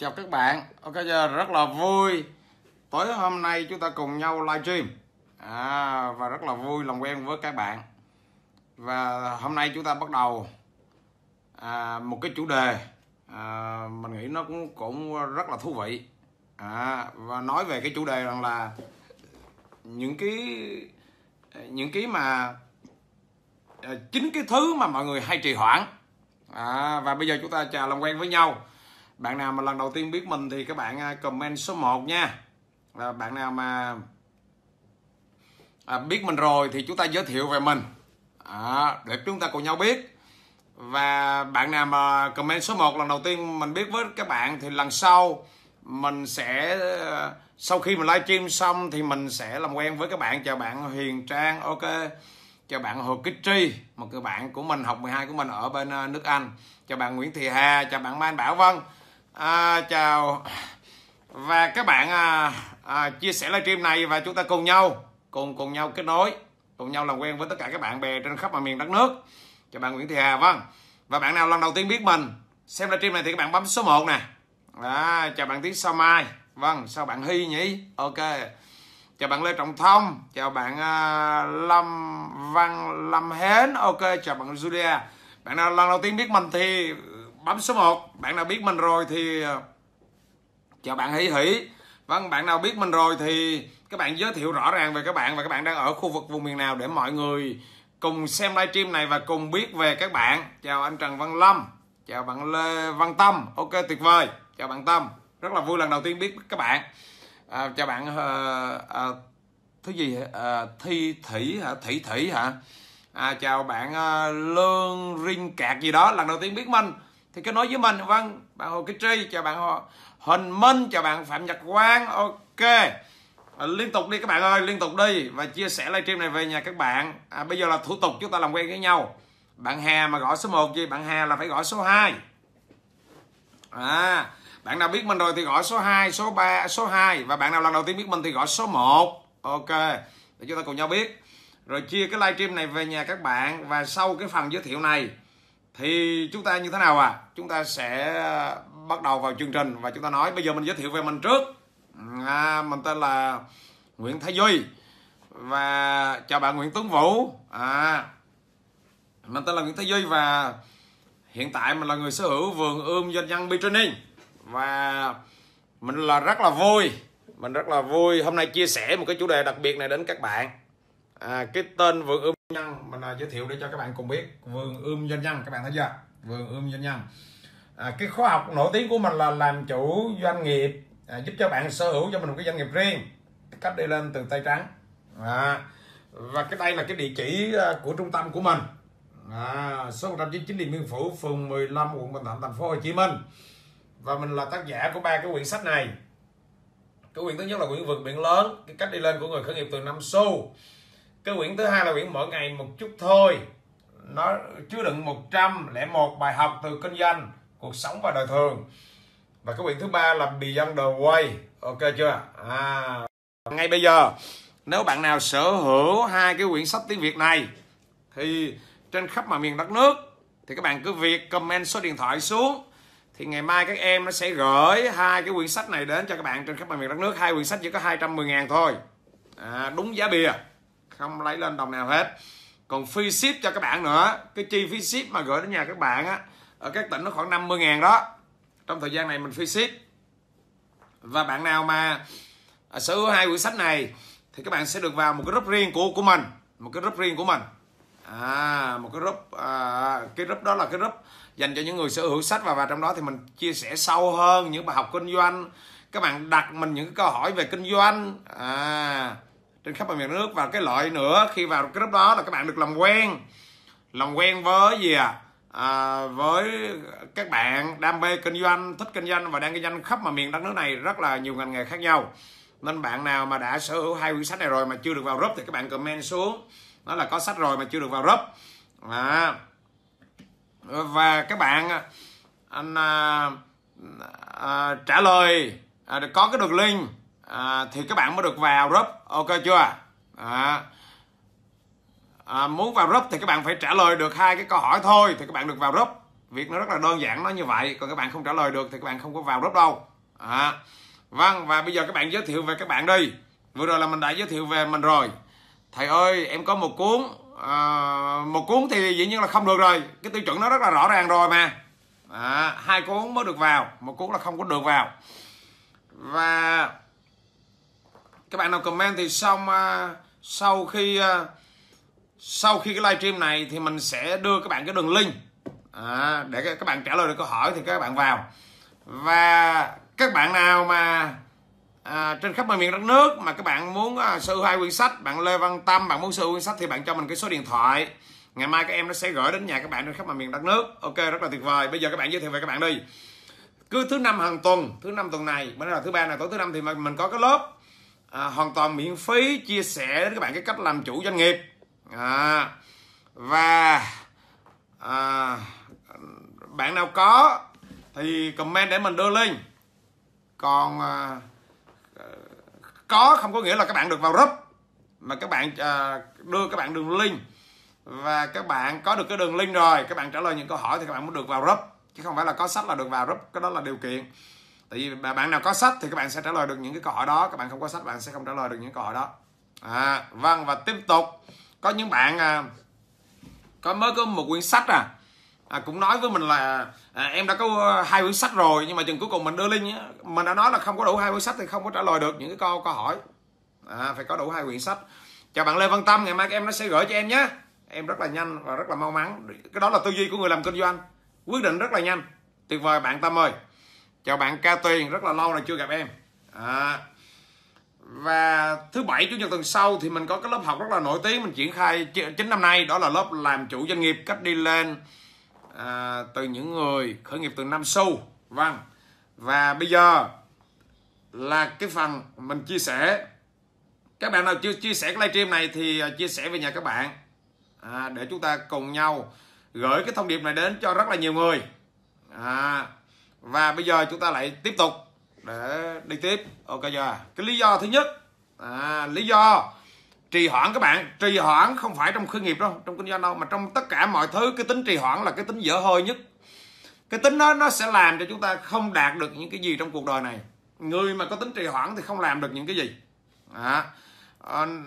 chào các bạn ok giờ rất là vui tối hôm nay chúng ta cùng nhau livestream à, và rất là vui làm quen với các bạn và hôm nay chúng ta bắt đầu à, một cái chủ đề à, mình nghĩ nó cũng cũng rất là thú vị à, và nói về cái chủ đề rằng là những cái những cái mà à, chính cái thứ mà mọi người hay trì hoãn à, và bây giờ chúng ta chào làm quen với nhau bạn nào mà lần đầu tiên biết mình thì các bạn à, comment số 1 nha à, bạn nào mà à, biết mình rồi thì chúng ta giới thiệu về mình à, để chúng ta cùng nhau biết và bạn nào mà comment số 1 lần đầu tiên mình biết với các bạn thì lần sau mình sẽ à, sau khi mình livestream xong thì mình sẽ làm quen với các bạn chào bạn Hiền Trang ok chào bạn Hồ Kích Tri một người bạn của mình học 12 của mình ở bên à, nước Anh chào bạn Nguyễn Thị Hà chào bạn Mai Bảo Vân à, chào và các bạn à, à, chia sẻ livestream này và chúng ta cùng nhau cùng cùng nhau kết nối cùng nhau làm quen với tất cả các bạn bè trên khắp mọi miền đất nước cho bạn Nguyễn Thị Hà vâng và bạn nào lần đầu tiên biết mình xem livestream này thì các bạn bấm số 1 nè à, chào bạn Tiến Sao Mai vâng sao bạn Hy nhỉ ok chào bạn Lê Trọng Thông chào bạn uh, Lâm Văn Lâm Hến ok chào bạn Julia bạn nào lần đầu tiên biết mình thì bấm số 1 bạn nào biết mình rồi thì ờ, chào bạn hỷ hỷ vâng bạn nào biết mình rồi thì các bạn giới thiệu rõ ràng về các bạn và các bạn đang ở khu vực vùng miền nào để mọi người cùng xem livestream này và cùng biết về các bạn chào anh Trần Văn Lâm chào bạn Lê Văn Tâm ok tuyệt vời chào bạn Tâm rất là vui lần đầu tiên biết các bạn à, chào bạn à, à, thứ gì à, thi thủy hả Thủy thủy hả à, chào bạn à, lương rinh kẹt gì đó lần đầu tiên biết mình thì cứ nói với mình vâng bạn hồ cái tri chào bạn hồ huỳnh minh chào bạn phạm nhật quang ok à, liên tục đi các bạn ơi liên tục đi và chia sẻ livestream này về nhà các bạn à, bây giờ là thủ tục chúng ta làm quen với nhau bạn hà mà gọi số 1 gì bạn hà là phải gọi số 2 à bạn nào biết mình rồi thì gọi số 2 số 3 số 2 và bạn nào lần đầu tiên biết mình thì gọi số 1 ok để chúng ta cùng nhau biết rồi chia cái livestream này về nhà các bạn và sau cái phần giới thiệu này thì chúng ta như thế nào à chúng ta sẽ bắt đầu vào chương trình và chúng ta nói bây giờ mình giới thiệu về mình trước à, mình tên là Nguyễn Thái Duy và chào bạn Nguyễn Tuấn Vũ à mình tên là Nguyễn Thái Duy và hiện tại mình là người sở hữu vườn ươm doanh nhân Bitraining và mình là rất là vui mình rất là vui hôm nay chia sẻ một cái chủ đề đặc biệt này đến các bạn à, cái tên vườn ươm nhân mình giới thiệu để cho các bạn cùng biết vườn ươm doanh nhân các bạn thấy chưa vườn ươm doanh nhân à, cái khóa học nổi tiếng của mình là làm chủ doanh nghiệp à, giúp cho bạn sở hữu cho mình một cái doanh nghiệp riêng cách đi lên từ tay trắng à, và cái đây là cái địa chỉ à, của trung tâm của mình à, số 199 Điện Biên Phủ phường 15 quận Bình Thạnh thành phố Hồ Chí Minh và mình là tác giả của ba cái quyển sách này cái quyển thứ nhất là quyển vượt biển lớn cái cách đi lên của người khởi nghiệp từ năm xu cái quyển thứ hai là quyển mỗi ngày một chút thôi nó chứa đựng 101 bài học từ kinh doanh cuộc sống và đời thường và cái quyển thứ ba là Beyond the Way ok chưa à, ngay bây giờ nếu bạn nào sở hữu hai cái quyển sách tiếng Việt này thì trên khắp mọi miền đất nước thì các bạn cứ việc comment số điện thoại xuống thì ngày mai các em nó sẽ gửi hai cái quyển sách này đến cho các bạn trên khắp mọi miền đất nước hai quyển sách chỉ có 210 ngàn thôi à, đúng giá bìa không lấy lên đồng nào hết còn free ship cho các bạn nữa cái chi phí ship mà gửi đến nhà các bạn á ở các tỉnh nó khoảng 50 ngàn đó trong thời gian này mình free ship và bạn nào mà à, sở hữu hai quyển sách này thì các bạn sẽ được vào một cái group riêng của của mình một cái group riêng của mình à một cái group à, cái group đó là cái group dành cho những người sở hữu sách và vào trong đó thì mình chia sẻ sâu hơn những bài học kinh doanh các bạn đặt mình những câu hỏi về kinh doanh à trên khắp mọi miền nước và cái loại nữa khi vào cái lớp đó là các bạn được làm quen làm quen với gì à, à với các bạn đam mê kinh doanh thích kinh doanh và đang kinh doanh khắp mọi miền đất nước này rất là nhiều ngành nghề khác nhau nên bạn nào mà đã sở hữu hai quyển sách này rồi mà chưa được vào group thì các bạn comment xuống đó là có sách rồi mà chưa được vào group à. và các bạn anh à, à, trả lời à, có cái đường link à, thì các bạn mới được vào group ok chưa à, à, muốn vào group thì các bạn phải trả lời được hai cái câu hỏi thôi thì các bạn được vào group việc nó rất là đơn giản nó như vậy còn các bạn không trả lời được thì các bạn không có vào group đâu à, vâng và bây giờ các bạn giới thiệu về các bạn đi vừa rồi là mình đã giới thiệu về mình rồi thầy ơi em có một cuốn à, một cuốn thì dĩ nhiên là không được rồi cái tiêu chuẩn nó rất là rõ ràng rồi mà à, hai cuốn mới được vào một cuốn là không có được vào và các bạn nào comment thì xong sau khi à, sau khi cái livestream này thì mình sẽ đưa các bạn cái đường link à, để các bạn trả lời được câu hỏi thì các bạn vào và các bạn nào mà à, trên khắp mọi miền đất nước mà các bạn muốn à, sở hai quyển sách bạn lê văn tâm bạn muốn sở quyển sách thì bạn cho mình cái số điện thoại ngày mai các em nó sẽ gửi đến nhà các bạn trên khắp mọi miền đất nước ok rất là tuyệt vời bây giờ các bạn giới thiệu về các bạn đi cứ thứ năm hàng tuần thứ năm tuần này bữa nay là thứ ba này tối thứ năm thì mình có cái lớp à, hoàn toàn miễn phí chia sẻ đến các bạn cái cách làm chủ doanh nghiệp à, và à, bạn nào có thì comment để mình đưa link còn à, có không có nghĩa là các bạn được vào group mà các bạn à, đưa các bạn đường link và các bạn có được cái đường link rồi các bạn trả lời những câu hỏi thì các bạn mới được vào group chứ không phải là có sách là được vào group cái đó là điều kiện tại vì bạn nào có sách thì các bạn sẽ trả lời được những cái câu hỏi đó các bạn không có sách bạn sẽ không trả lời được những câu hỏi đó à, vâng và tiếp tục có những bạn à, có mới có một quyển sách à, à cũng nói với mình là à, em đã có à, hai quyển sách rồi nhưng mà chừng cuối cùng mình đưa link á mình đã nói là không có đủ hai quyển sách thì không có trả lời được những cái câu câu hỏi à, phải có đủ hai quyển sách chào bạn lê văn tâm ngày mai các em nó sẽ gửi cho em nhé em rất là nhanh và rất là mau mắn cái đó là tư duy của người làm kinh doanh quyết định rất là nhanh tuyệt vời bạn tâm ơi chào bạn Ca Tuyền rất là lâu rồi chưa gặp em à, và thứ bảy chủ nhật tuần sau thì mình có cái lớp học rất là nổi tiếng mình triển khai chính năm nay đó là lớp làm chủ doanh nghiệp cách đi lên à, từ những người khởi nghiệp từ năm xu vâng và bây giờ là cái phần mình chia sẻ các bạn nào chưa chia sẻ cái livestream này thì à, chia sẻ về nhà các bạn à, để chúng ta cùng nhau gửi cái thông điệp này đến cho rất là nhiều người à, và bây giờ chúng ta lại tiếp tục để đi tiếp ok chưa cái lý do thứ nhất à, lý do trì hoãn các bạn trì hoãn không phải trong khởi nghiệp đâu trong kinh doanh đâu mà trong tất cả mọi thứ cái tính trì hoãn là cái tính dở hơi nhất cái tính đó nó sẽ làm cho chúng ta không đạt được những cái gì trong cuộc đời này người mà có tính trì hoãn thì không làm được những cái gì à,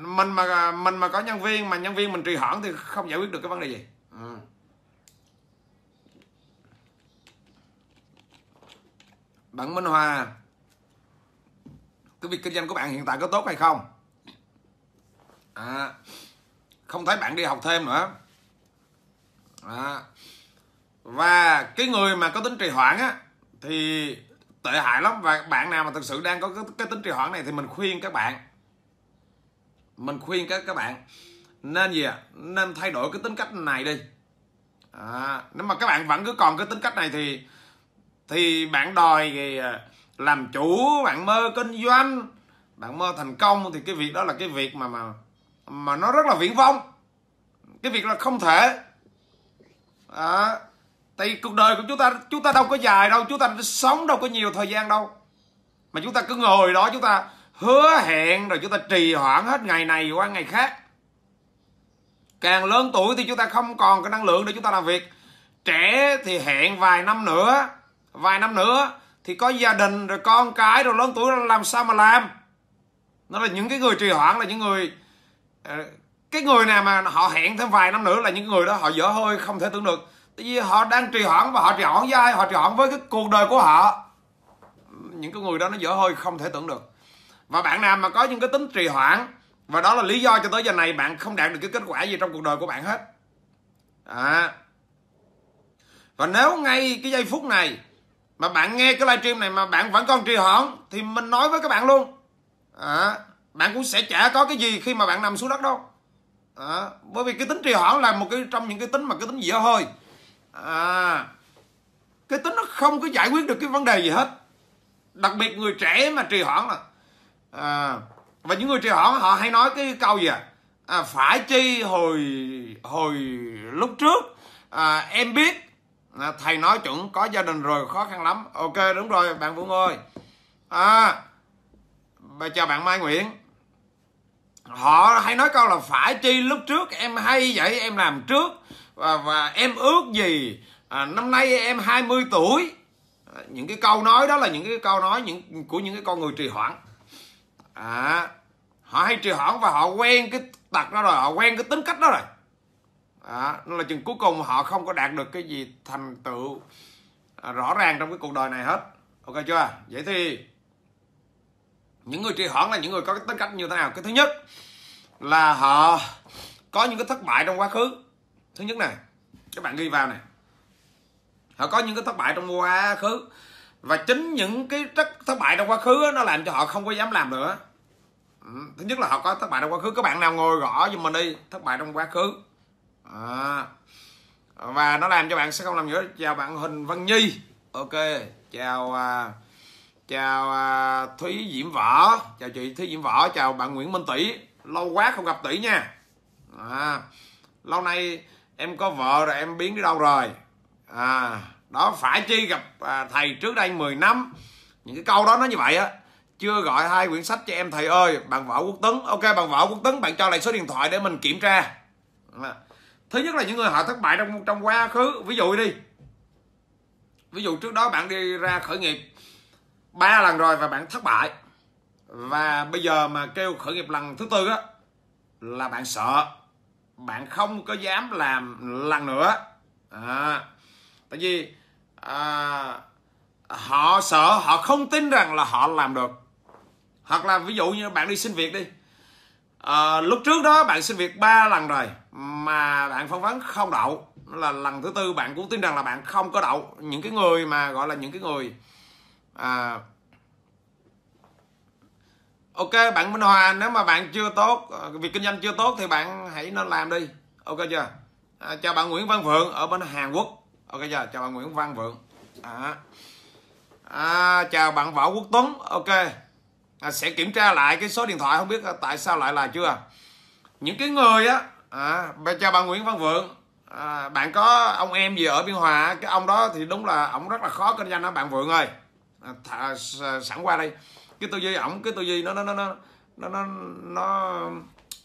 mình mà mình mà có nhân viên mà nhân viên mình trì hoãn thì không giải quyết được cái vấn đề gì bạn Minh Hòa cái việc kinh doanh của bạn hiện tại có tốt hay không à, không thấy bạn đi học thêm nữa à, và cái người mà có tính trì hoãn á thì tệ hại lắm và bạn nào mà thực sự đang có cái, cái tính trì hoãn này thì mình khuyên các bạn mình khuyên các các bạn nên gì ạ à? nên thay đổi cái tính cách này đi à, nếu mà các bạn vẫn cứ còn cái tính cách này thì thì bạn đòi à, làm chủ bạn mơ kinh doanh bạn mơ thành công thì cái việc đó là cái việc mà mà mà nó rất là viễn vông cái việc là không thể à, tại cuộc đời của chúng ta chúng ta đâu có dài đâu chúng ta sống đâu có nhiều thời gian đâu mà chúng ta cứ ngồi đó chúng ta hứa hẹn rồi chúng ta trì hoãn hết ngày này qua ngày khác càng lớn tuổi thì chúng ta không còn cái năng lượng để chúng ta làm việc trẻ thì hẹn vài năm nữa vài năm nữa thì có gia đình rồi con cái rồi lớn tuổi làm sao mà làm nó là những cái người trì hoãn là những người ờ, cái người nào mà họ hẹn thêm vài năm nữa là những người đó họ dở hơi không thể tưởng được tại vì họ đang trì hoãn và họ trì hoãn với ai họ trì hoãn với cái cuộc đời của họ những cái người đó nó dở hơi không thể tưởng được và bạn nào mà có những cái tính trì hoãn và đó là lý do cho tới giờ này bạn không đạt được cái kết quả gì trong cuộc đời của bạn hết à. và nếu ngay cái giây phút này mà bạn nghe cái livestream này mà bạn vẫn còn trì hoãn thì mình nói với các bạn luôn à, bạn cũng sẽ chả có cái gì khi mà bạn nằm xuống đất đâu à, bởi vì cái tính trì hoãn là một cái trong những cái tính mà cái tính dở hơi à, cái tính nó không có giải quyết được cái vấn đề gì hết đặc biệt người trẻ mà trì hoãn là à, và những người trì hoãn họ hay nói cái câu gì à, à phải chi hồi hồi lúc trước à, em biết à, thầy nói chuẩn có gia đình rồi khó khăn lắm ok đúng rồi bạn vũ ngôi à, bà chào bạn mai nguyễn họ hay nói câu là phải chi lúc trước em hay vậy em làm trước và, và em ước gì à, năm nay em 20 tuổi à, những cái câu nói đó là những cái câu nói những của những cái con người trì hoãn à, họ hay trì hoãn và họ quen cái tật đó rồi họ quen cái tính cách đó rồi à, nó là chừng cuối cùng họ không có đạt được cái gì thành tựu à, rõ ràng trong cái cuộc đời này hết ok chưa vậy thì những người trì hoãn là những người có cái tính cách như thế nào cái thứ nhất là họ có những cái thất bại trong quá khứ thứ nhất này các bạn ghi vào này họ có những cái thất bại trong quá khứ và chính những cái thất bại trong quá khứ nó làm cho họ không có dám làm nữa ừ, thứ nhất là họ có thất bại trong quá khứ các bạn nào ngồi gõ giùm mình đi thất bại trong quá khứ à. và nó làm cho bạn sẽ không làm gì đó chào bạn huỳnh văn nhi ok chào à, chào à, thúy diễm võ chào chị thúy diễm võ chào bạn nguyễn minh tỷ lâu quá không gặp tỷ nha à, lâu nay em có vợ rồi em biến đi đâu rồi à đó phải chi gặp à, thầy trước đây 10 năm những cái câu đó nó như vậy á chưa gọi hai quyển sách cho em thầy ơi bạn vợ quốc tấn ok bạn vợ quốc tấn bạn cho lại số điện thoại để mình kiểm tra à thứ nhất là những người họ thất bại trong trong quá khứ ví dụ đi ví dụ trước đó bạn đi ra khởi nghiệp ba lần rồi và bạn thất bại và bây giờ mà kêu khởi nghiệp lần thứ tư á là bạn sợ bạn không có dám làm lần nữa à, tại vì à, họ sợ họ không tin rằng là họ làm được hoặc là ví dụ như bạn đi xin việc đi à, lúc trước đó bạn xin việc ba lần rồi mà bạn phỏng vấn không đậu là lần thứ tư bạn cũng tin rằng là bạn không có đậu những cái người mà gọi là những cái người à, ok bạn minh hòa nếu mà bạn chưa tốt ờ, việc kinh doanh chưa tốt thì bạn hãy nên làm đi ok chưa à, chào bạn nguyễn văn vượng ở bên hàn quốc ok chưa chào bạn nguyễn văn vượng à, à, chào bạn võ quốc tuấn ok à, sẽ kiểm tra lại cái số điện thoại không biết à, tại sao lại là chưa những cái người á à, chào bà Nguyễn Văn Vượng à, bạn có ông em gì ở Biên Hòa cái ông đó thì đúng là ông rất là khó kinh doanh đó bạn Vượng ơi à, sẵn qua đây cái tư duy ổng cái tư duy nó nó nó nó nó nó, nó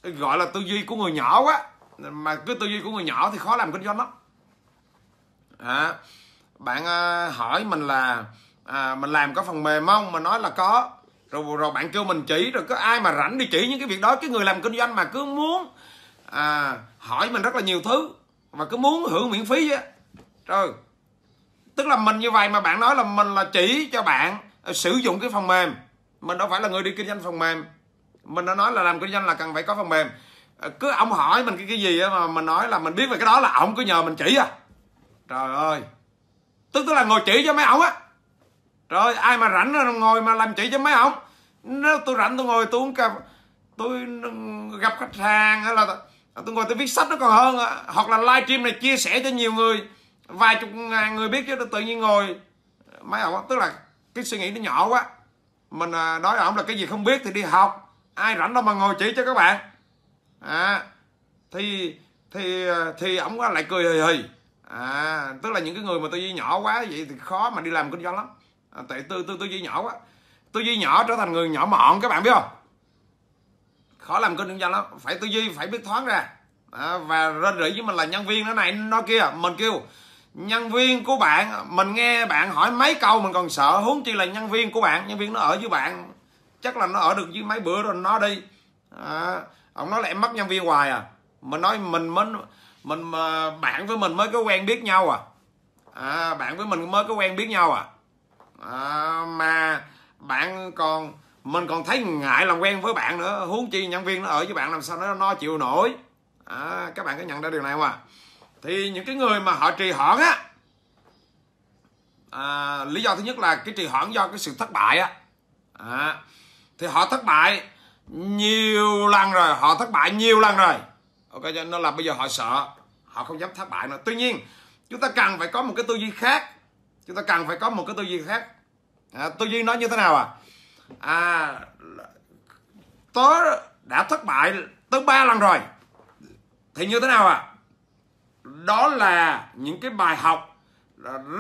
gọi là tư duy của người nhỏ quá mà cái tư duy của người nhỏ thì khó làm kinh doanh lắm à, bạn à, hỏi mình là à, mình làm có phần mềm không mà nói là có rồi rồi bạn kêu mình chỉ rồi có ai mà rảnh đi chỉ những cái việc đó cái người làm kinh doanh mà cứ muốn à, hỏi mình rất là nhiều thứ và cứ muốn hưởng miễn phí á rồi tức là mình như vậy mà bạn nói là mình là chỉ cho bạn ờ, sử dụng cái phần mềm mình đâu phải là người đi kinh doanh phần mềm mình đã nói là làm kinh doanh là cần phải có phần mềm ờ, cứ ông hỏi mình cái cái gì mà mình nói là mình biết về cái đó là ông cứ nhờ mình chỉ à trời ơi tức là ngồi chỉ cho mấy ông á rồi ai mà rảnh ngồi mà làm chỉ cho mấy ông nếu tôi rảnh tôi ngồi tôi uống cà tôi gặp khách hàng hay là À, tôi ngồi tôi viết sách nó còn hơn à. hoặc là live stream này chia sẻ cho nhiều người vài chục ngàn người biết chứ tự nhiên ngồi máy ông tức là cái suy nghĩ nó nhỏ quá mình nói à, ổng là cái gì không biết thì đi học ai rảnh đâu mà ngồi chỉ cho các bạn à, thì thì à, thì ổng lại cười hì hì à, tức là những cái người mà tôi duy nhỏ quá vậy thì khó mà đi làm kinh doanh lắm à, tại tôi tôi tôi duy nhỏ quá tôi duy nhỏ trở thành người nhỏ mọn các bạn biết không khó làm kinh doanh lắm phải tư duy phải biết thoáng ra à, và rên rỉ với mình là nhân viên nó này nó kia mình kêu nhân viên của bạn mình nghe bạn hỏi mấy câu mình còn sợ huống chi là nhân viên của bạn nhân viên nó ở với bạn chắc là nó ở được với mấy bữa rồi nó đi à, ông nói là em mất nhân viên hoài à mình nói mình mới mình mà ờ, bạn với mình mới có quen biết nhau à, à bạn với mình mới có quen biết nhau à, à mà bạn còn mình còn thấy ngại làm quen với bạn nữa huống chi nhân viên nó ở với bạn làm sao nó nó chịu nổi à, các bạn có nhận ra điều này không ạ thì những cái người mà họ trì hoãn á à, lý do thứ nhất là cái trì hoãn do cái sự thất bại á à, thì họ thất bại nhiều lần rồi họ thất bại nhiều lần rồi ok cho nên là bây giờ họ sợ họ không dám thất bại nữa tuy nhiên chúng ta cần phải có một cái tư duy khác chúng ta cần phải có một cái tư duy khác à, tư duy nó như thế nào à à, tớ đã thất bại tới ba lần rồi thì như thế nào ạ à? đó là những cái bài học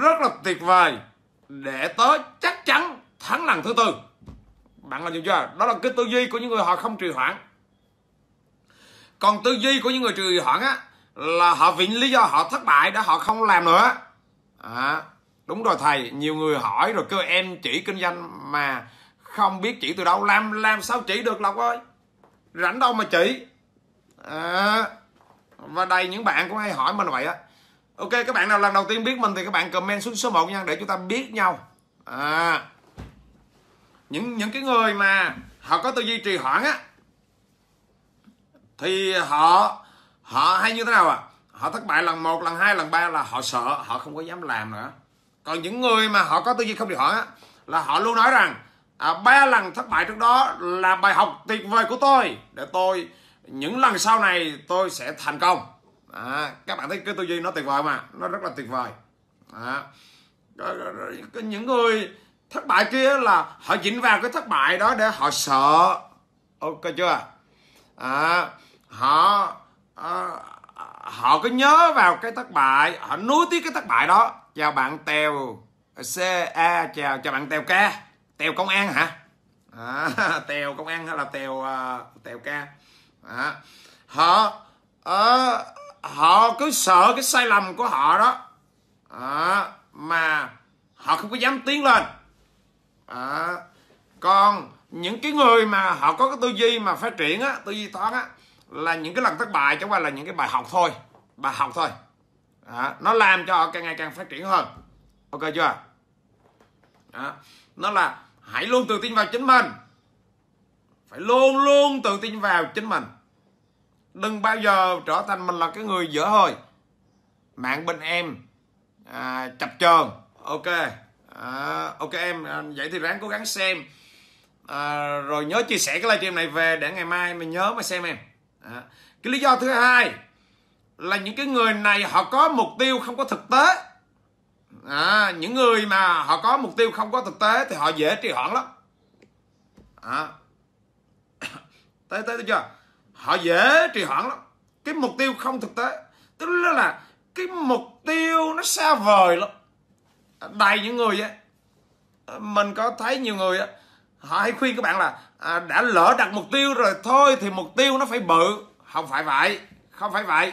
rất là tuyệt vời để tớ chắc chắn thắng lần thứ tư bạn làm gì chưa đó là cái tư duy của những người họ không trì hoãn còn tư duy của những người trì hoãn á là họ vì lý do họ thất bại đã họ không làm nữa à, đúng rồi thầy nhiều người hỏi rồi kêu em chỉ kinh doanh mà không biết chỉ từ đâu làm làm sao chỉ được lộc ơi rảnh đâu mà chỉ à, và đây những bạn cũng hay hỏi mình vậy á ok các bạn nào lần đầu tiên biết mình thì các bạn comment xuống số 1 nha để chúng ta biết nhau à, những những cái người mà họ có tư duy trì hoãn á thì họ họ hay như thế nào à họ thất bại lần một lần hai lần ba là họ sợ họ không có dám làm nữa còn những người mà họ có tư duy không trì hoãn á là họ luôn nói rằng à, ba lần thất bại trước đó là bài học tuyệt vời của tôi để tôi những lần sau này tôi sẽ thành công à, các bạn thấy cái tư duy nó tuyệt vời mà nó rất là tuyệt vời à, những người thất bại kia là họ dính vào cái thất bại đó để họ sợ ok chưa à, họ à, họ cứ nhớ vào cái thất bại họ nuối tiếc cái thất bại đó chào bạn tèo ca chào chào bạn tèo ca tèo công an hả à, tèo công an hay là tèo uh, tèo ca à, họ uh, họ cứ sợ cái sai lầm của họ đó à, mà họ không có dám tiến lên à, còn những cái người mà họ có cái tư duy mà phát triển á tư duy toán á là những cái lần thất bại chẳng qua là những cái bài học thôi bài học thôi à, nó làm cho họ càng ngày càng phát triển hơn ok chưa à, nó là hãy luôn tự tin vào chính mình phải luôn luôn tự tin vào chính mình đừng bao giờ trở thành mình là cái người dở hơi mạng bên em à, chập chờn ok à, ok em à, vậy thì ráng cố gắng xem à, rồi nhớ chia sẻ cái livestream này về để ngày mai mình nhớ mà xem em à, cái lý do thứ hai là những cái người này họ có mục tiêu không có thực tế à, những người mà họ có mục tiêu không có thực tế thì họ dễ trì hoãn lắm à. tới tới chưa họ dễ trì hoãn lắm cái mục tiêu không thực tế tức là cái mục tiêu nó xa vời lắm đầy những người ấy mình có thấy nhiều người ấy, họ hay khuyên các bạn là à, đã lỡ đặt mục tiêu rồi thôi thì mục tiêu nó phải bự không phải vậy không phải vậy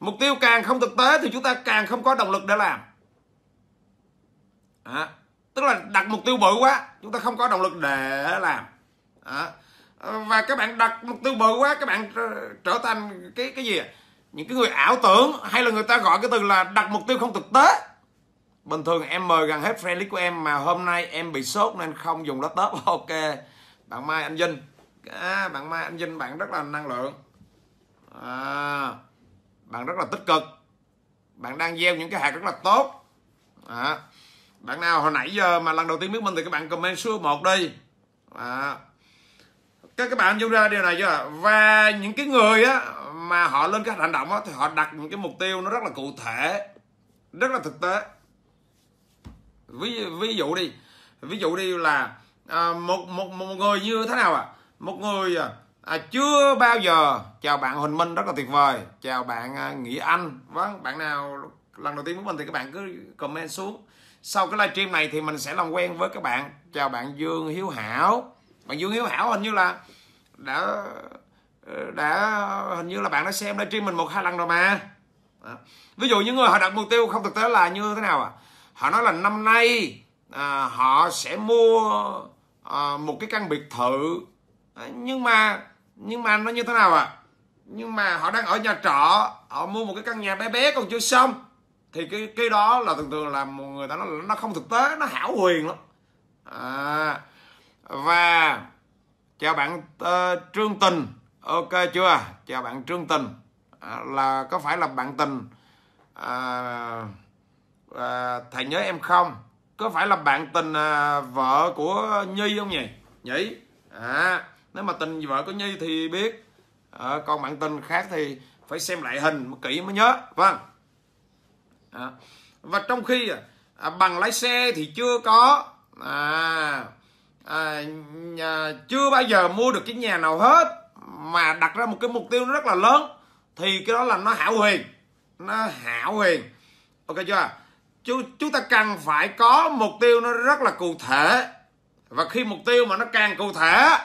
mục tiêu càng không thực tế thì chúng ta càng không có động lực để làm à, tức là đặt mục tiêu bự quá chúng ta không có động lực để làm à, và các bạn đặt mục tiêu bự quá các bạn trở thành cái cái gì những cái người ảo tưởng hay là người ta gọi cái từ là đặt mục tiêu không thực tế bình thường em mời gần hết friend list của em mà hôm nay em bị sốt nên không dùng laptop ok bạn mai anh vinh à, bạn mai anh vinh bạn rất là năng lượng à, bạn rất là tích cực bạn đang gieo những cái hạt rất là tốt à, bạn nào hồi nãy giờ mà lần đầu tiên biết mình thì các bạn comment số 1 đi à, các các bạn dung ra điều này chưa và những cái người á mà họ lên các hành động á thì họ đặt những cái mục tiêu nó rất là cụ thể rất là thực tế ví ví dụ đi ví dụ đi là à, một một một người như thế nào à một người à, à, chưa bao giờ chào bạn huỳnh minh rất là tuyệt vời chào bạn à, nghĩa anh vâng bạn nào lần đầu tiên với mình thì các bạn cứ comment xuống sau cái livestream này thì mình sẽ làm quen với các bạn chào bạn Dương Hiếu Hảo bạn Dương Hiếu Hảo hình như là đã ờ, đã hình như là bạn đã xem livestream mình một hai lần rồi mà ví dụ những người họ đặt mục tiêu không thực tế là như thế nào ạ à? họ nói là năm nay à, họ sẽ mua à, một cái căn biệt thự à, nhưng mà nhưng mà nó như thế nào ạ à? nhưng mà họ đang ở nhà trọ họ mua một cái căn nhà bé bé còn chưa xong thì cái cái đó là thường thường là một người ta nói là nó không thực tế nó hảo huyền lắm à, và chào bạn uh, trương tình ok chưa chào bạn trương tình à, là có phải là bạn tình à, à, thầy nhớ em không có phải là bạn tình à, vợ của nhi không nhỉ nhỉ à nếu mà tình vợ của nhi thì biết à, còn bạn tình khác thì phải xem lại hình kỹ mới nhớ vâng à, và trong khi à, à, bằng lái xe thì chưa có à, à, à, chưa bao giờ mua được cái nhà nào hết mà đặt ra một cái mục tiêu rất là lớn thì cái đó là nó hảo huyền nó hảo huyền ok chưa chú chúng ta cần phải có mục tiêu nó rất là cụ thể và khi mục tiêu mà nó càng cụ thể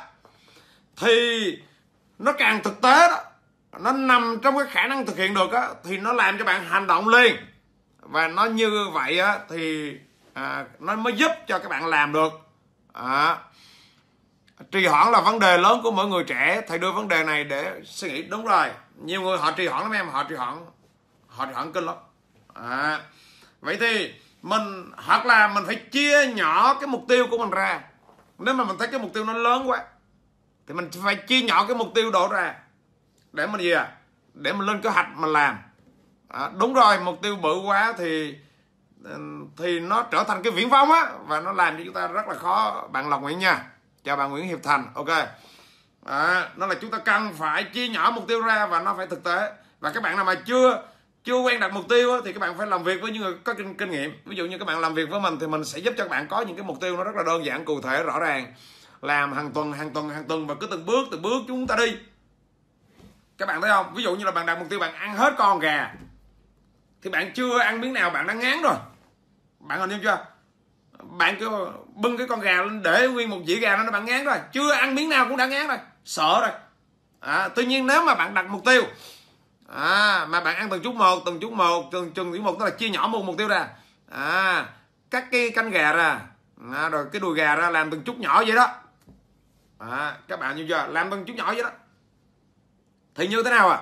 thì nó càng thực tế đó nó nằm trong cái khả năng thực hiện được á thì nó làm cho bạn hành động liền và nó như vậy á, thì à, nó mới giúp cho các bạn làm được à, trì hoãn là vấn đề lớn của mỗi người trẻ thầy đưa vấn đề này để suy nghĩ đúng rồi nhiều người họ trì hoãn lắm em họ trì hoãn họ trì hoãn kinh lắm à, vậy thì mình hoặc là mình phải chia nhỏ cái mục tiêu của mình ra nếu mà mình thấy cái mục tiêu nó lớn quá thì mình phải chia nhỏ cái mục tiêu đó ra để mình gì à để mình lên kế hoạch mà làm à, đúng rồi mục tiêu bự quá thì ừ, thì nó trở thành cái viễn vông á và nó làm cho chúng ta rất là khó bạn lộc nguyễn nha chào bạn nguyễn hiệp thành ok à, nó là chúng ta cần phải chia nhỏ mục tiêu ra và nó phải thực tế và các bạn nào mà chưa chưa quen đặt mục tiêu thì các bạn phải làm việc với những người có kinh, kinh nghiệm ví dụ như các bạn làm việc với mình thì mình sẽ giúp cho các bạn có những cái mục tiêu nó rất là đơn giản cụ thể rõ ràng làm hàng tuần hàng tuần hàng tuần và cứ từng bước từng bước chúng ta đi các bạn thấy không ví dụ như là bạn đặt mục tiêu bạn ăn hết con gà thì bạn chưa ăn miếng nào bạn đã ngán rồi bạn hình dung chưa bạn cứ bưng cái con gà lên để nguyên một dĩa gà nó bạn ngán rồi chưa ăn miếng nào cũng đã ngán rồi sợ rồi à, tuy nhiên nếu mà bạn đặt mục tiêu à, mà bạn ăn từng chút một từng chút một từng chừng chút một tức là chia nhỏ một mục tiêu ra à, các cái canh gà ra à, rồi cái đùi gà ra làm từng chút nhỏ vậy đó à, các bạn như chưa làm từng chút nhỏ vậy đó thì như thế nào à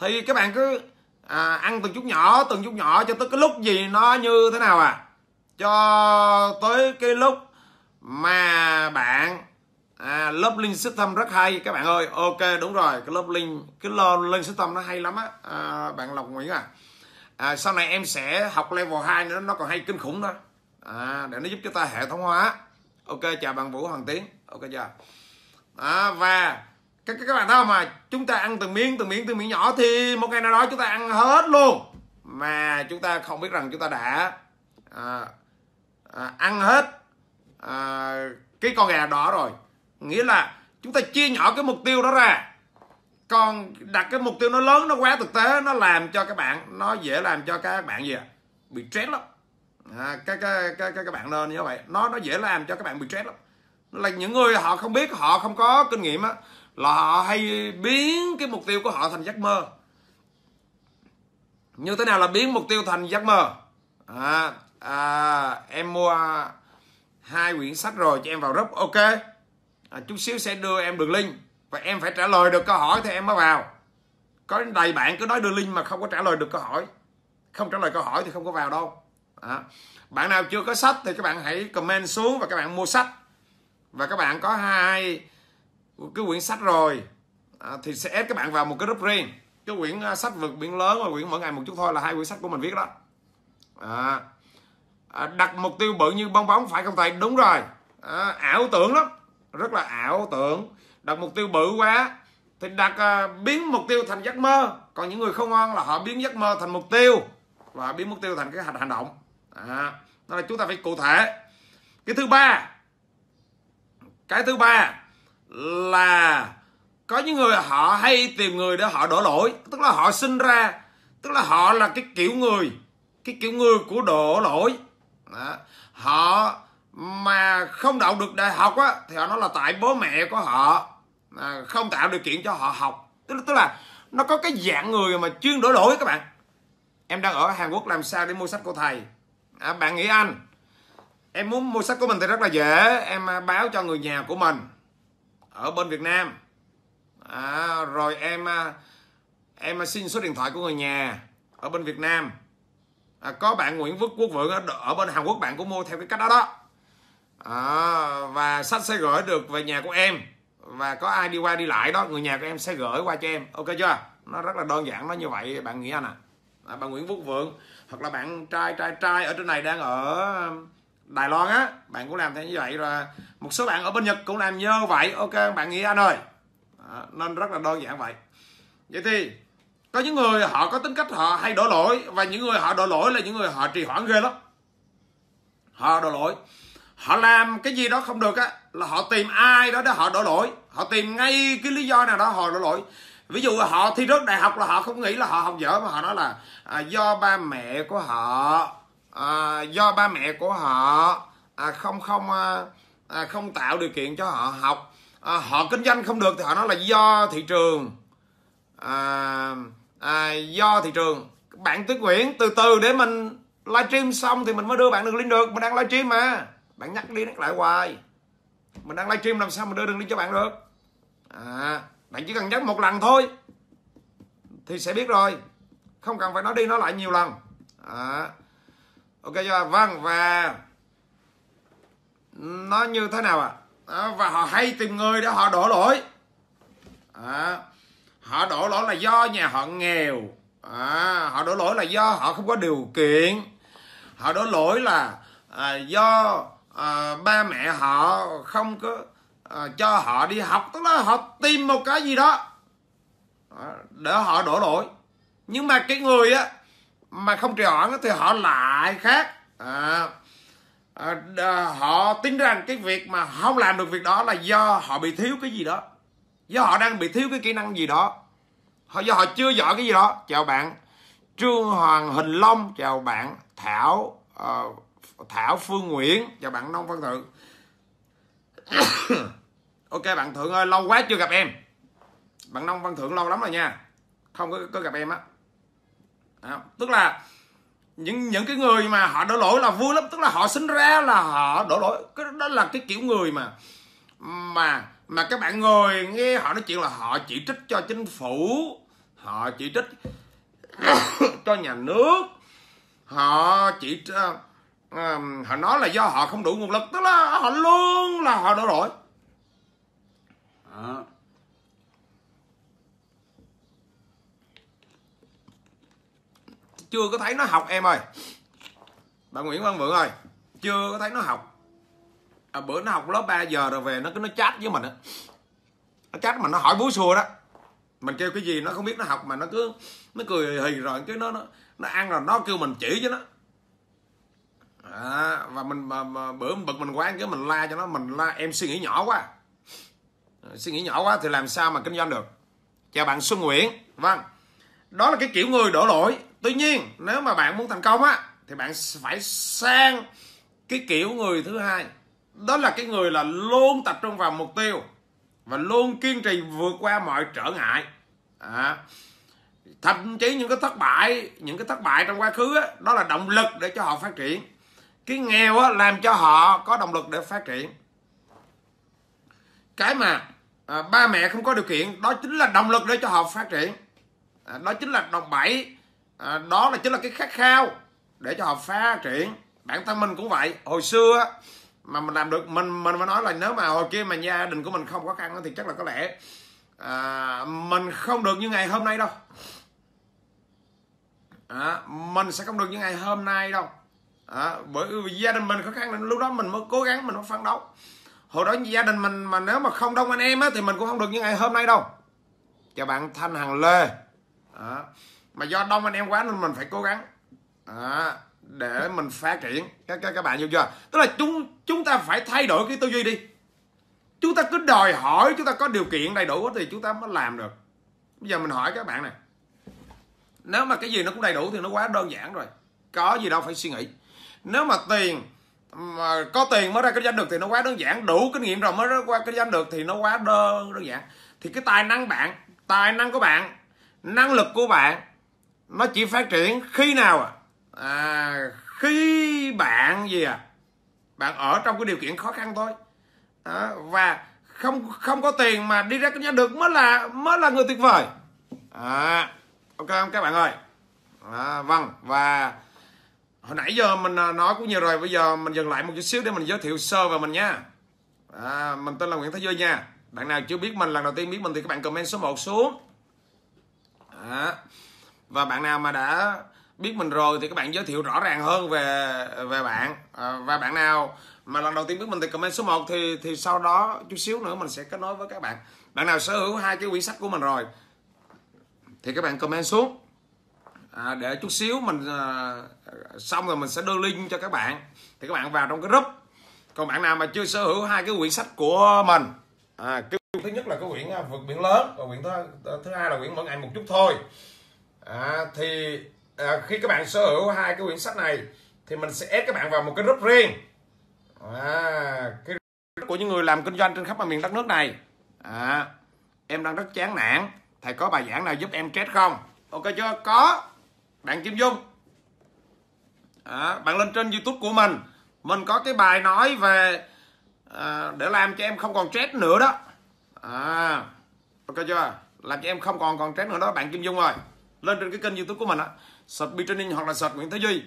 thì các bạn cứ à, ăn từng chút nhỏ từng chút nhỏ cho tới cái lúc gì nó như thế nào à cho tới cái lúc mà bạn à, lớp link system rất hay các bạn ơi ok đúng rồi cái lớp linh cái link system nó hay lắm á à, bạn lộc nguyễn à. à sau này em sẽ học level 2 nữa nó còn hay kinh khủng đó à, để nó giúp cho ta hệ thống hóa ok chào bạn vũ hoàng tiến ok chào à, và các, các bạn thấy không mà chúng ta ăn từng miếng từng miếng từng miếng nhỏ thì một ngày nào đó chúng ta ăn hết luôn mà chúng ta không biết rằng chúng ta đã à, à, ăn hết à, cái con gà đỏ rồi nghĩa là chúng ta chia nhỏ cái mục tiêu đó ra còn đặt cái mục tiêu nó lớn nó quá thực tế nó làm cho các bạn nó dễ làm cho các bạn gì ạ à? bị stress lắm à, các, các, các, các bạn nên như vậy nó nó dễ làm cho các bạn bị stress lắm là những người họ không biết họ không có kinh nghiệm á là họ hay biến cái mục tiêu của họ thành giấc mơ như thế nào là biến mục tiêu thành giấc mơ à, à, em mua hai quyển sách rồi cho em vào group ok à, chút xíu sẽ đưa em đường link và em phải trả lời được câu hỏi thì em mới vào có đầy bạn cứ nói đường link mà không có trả lời được câu hỏi không trả lời câu hỏi thì không có vào đâu à, bạn nào chưa có sách thì các bạn hãy comment xuống và các bạn mua sách và các bạn có hai cái quyển sách rồi à, thì sẽ ép các bạn vào một cái group riêng cái quyển à, sách vượt biển lớn và quyển mỗi ngày một chút thôi là hai quyển sách của mình viết đó à, à, đặt mục tiêu bự như bong bóng phải không thầy đúng rồi à, ảo tưởng lắm rất là ảo tưởng đặt mục tiêu bự quá thì đặt à, biến mục tiêu thành giấc mơ còn những người không ngon là họ biến giấc mơ thành mục tiêu và biến mục tiêu thành cái hành động à, đó là chúng ta phải cụ thể cái thứ ba cái thứ ba là có những người họ hay tìm người để họ đổ lỗi tức là họ sinh ra tức là họ là cái kiểu người cái kiểu người của đổ lỗi đó. họ mà không đậu được đại học á thì họ nói là tại bố mẹ của họ à, không tạo điều kiện cho họ học tức, tức là nó có cái dạng người mà chuyên đổ lỗi các bạn em đang ở Hàn Quốc làm sao để mua sách của thầy à, bạn nghĩ anh em muốn mua sách của mình thì rất là dễ em à, báo cho người nhà của mình ở bên Việt Nam à, rồi em à, em à, xin số điện thoại của người nhà ở bên Việt Nam à, có bạn Nguyễn Vức Quốc Vượng ở, ở bên Hàn Quốc bạn cũng mua theo cái cách đó đó à, và sách sẽ gửi được về nhà của em và có ai đi qua đi lại đó người nhà của em sẽ gửi qua cho em ok chưa nó rất là đơn giản nó như vậy bạn nghĩ anh à, à bạn Nguyễn Vức Vượng hoặc là bạn trai trai trai ở trên này đang ở Đài Loan á bạn cũng làm theo như vậy rồi một số bạn ở bên Nhật cũng làm như vậy ok bạn nghĩ anh ơi đó, nên rất là đơn giản vậy vậy thì có những người họ có tính cách họ hay đổ lỗi và những người họ đổ lỗi là những người họ trì hoãn ghê lắm họ đổ lỗi họ làm cái gì đó không được á là họ tìm ai đó để họ đổ lỗi họ tìm ngay cái lý do nào đó họ đổ lỗi ví dụ họ thi rớt đại học là họ không nghĩ là họ học dở mà họ nói là à, do ba mẹ của họ à, do ba mẹ của họ à, không không à, à, không tạo điều kiện cho họ học à, họ kinh doanh không được thì họ nói là do thị trường à, à, do thị trường bạn tuyết nguyễn từ từ để mình livestream xong thì mình mới đưa bạn đường link được mình đang livestream mà bạn nhắc đi nhắc lại hoài mình đang livestream làm sao mình đưa đường link cho bạn được à, bạn chỉ cần nhắc một lần thôi thì sẽ biết rồi không cần phải nói đi nói lại nhiều lần à, ok chưa vâng và nó như thế nào ạ à? và họ hay tìm người để họ đổ lỗi à, họ đổ lỗi là do nhà họ nghèo à, họ đổ lỗi là do họ không có điều kiện họ đổ lỗi là à, do à, ba mẹ họ không có à, cho họ đi học tức là họ tìm một cái gì đó à, để họ đổ lỗi nhưng mà cái người á mà không trì hoãn thì họ lại khác à, à, họ tin rằng cái việc mà không làm được việc đó là do họ bị thiếu cái gì đó do họ đang bị thiếu cái kỹ năng gì đó họ do họ chưa giỏi cái gì đó chào bạn trương hoàng Hình long chào bạn thảo uh, thảo phương nguyễn chào bạn nông văn thượng ok bạn thượng ơi lâu quá chưa gặp em bạn nông văn thượng lâu lắm rồi nha không có, có gặp em á à, tức là những những cái người mà họ đổ lỗi là vui lắm tức là họ sinh ra là họ đổ lỗi cái đó là cái kiểu người mà mà mà các bạn ngồi nghe họ nói chuyện là họ chỉ trích cho chính phủ họ chỉ trích cho nhà nước họ chỉ uh, họ nói là do họ không đủ nguồn lực tức là họ luôn là họ đổ lỗi à. chưa có thấy nó học em ơi bà Nguyễn Văn Vượng ơi chưa có thấy nó học à, bữa nó học lớp 3 giờ rồi về nó cứ nó chat với mình á nó chat mà nó hỏi bố xua đó mình kêu cái gì nó không biết nó học mà nó cứ nó cười hì rồi cái nó nó, nó ăn rồi nó kêu mình chỉ cho nó à, và mình mà, mà bữa mình bực mình quá cái mình la cho nó mình la em suy nghĩ nhỏ quá à, suy nghĩ nhỏ quá thì làm sao mà kinh doanh được chào bạn Xuân Nguyễn vâng đó là cái kiểu người đổ lỗi tuy nhiên nếu mà bạn muốn thành công á thì bạn phải sang cái kiểu người thứ hai đó là cái người là luôn tập trung vào mục tiêu và luôn kiên trì vượt qua mọi trở ngại à, thậm chí những cái thất bại những cái thất bại trong quá khứ á, đó là động lực để cho họ phát triển cái nghèo á, làm cho họ có động lực để phát triển cái mà à, ba mẹ không có điều kiện đó chính là động lực để cho họ phát triển à, đó chính là đồng bẫy à, đó là chính là cái khát khao để cho họ phát triển bản thân mình cũng vậy hồi xưa mà mình làm được mình mình mới nói là nếu mà hồi kia mà gia đình của mình không khó khăn thì chắc là có lẽ à, mình không được như ngày hôm nay đâu à, mình sẽ không được như ngày hôm nay đâu à, bởi vì gia đình mình khó khăn nên lúc đó mình mới cố gắng mình mới phấn đấu hồi đó gia đình mình mà nếu mà không đông anh em á, thì mình cũng không được như ngày hôm nay đâu chào bạn thanh hằng lê à, mà do đông anh em quá nên mình phải cố gắng à, để mình phát triển các các các bạn hiểu chưa tức là chúng chúng ta phải thay đổi cái tư duy đi chúng ta cứ đòi hỏi chúng ta có điều kiện đầy đủ thì chúng ta mới làm được bây giờ mình hỏi các bạn này nếu mà cái gì nó cũng đầy đủ thì nó quá đơn giản rồi có gì đâu phải suy nghĩ nếu mà tiền mà có tiền mới ra kinh doanh được thì nó quá đơn giản đủ kinh nghiệm rồi mới ra qua kinh doanh được thì nó quá đơn đơn giản thì cái tài năng bạn tài năng của bạn năng lực của bạn nó chỉ phát triển khi nào à, à khi bạn gì à bạn ở trong cái điều kiện khó khăn thôi à, và không không có tiền mà đi ra kinh doanh được mới là mới là người tuyệt vời à, ok các bạn ơi à, vâng và hồi nãy giờ mình à, nói cũng nhiều rồi bây giờ mình dừng lại một chút xíu để mình giới thiệu sơ về mình nha à, mình tên là Nguyễn Thế Duy nha bạn nào chưa biết mình lần đầu tiên biết mình thì các bạn comment số 1 xuống à, và bạn nào mà đã biết mình rồi thì các bạn giới thiệu rõ ràng hơn về về bạn à, và bạn nào mà lần đầu tiên biết mình thì comment số 1 thì thì sau đó chút xíu nữa mình sẽ kết nối với các bạn bạn nào sở hữu hai cái quyển sách của mình rồi thì các bạn comment xuống à, để chút xíu mình à, xong rồi mình sẽ đưa link cho các bạn thì các bạn vào trong cái group còn bạn nào mà chưa sở hữu hai cái quyển sách của mình à, cái thứ nhất là cái quyển à, vượt biển lớn và quyển thứ, thứ hai là quyển mỗi ngày một chút thôi à, thì à, khi các bạn sở hữu hai cái quyển sách này thì mình sẽ ép các bạn vào một cái group riêng à, cái group của những người làm kinh doanh trên khắp mọi miền đất nước này à, em đang rất chán nản thầy có bài giảng nào giúp em chết không ok chưa có bạn kim dung à, bạn lên trên youtube của mình mình có cái bài nói về à, để làm cho em không còn chết nữa đó à, ok chưa làm cho em không còn còn chết nữa đó bạn kim dung rồi lên trên cái kênh youtube của mình á search bitcoin hoặc là search nguyễn thế duy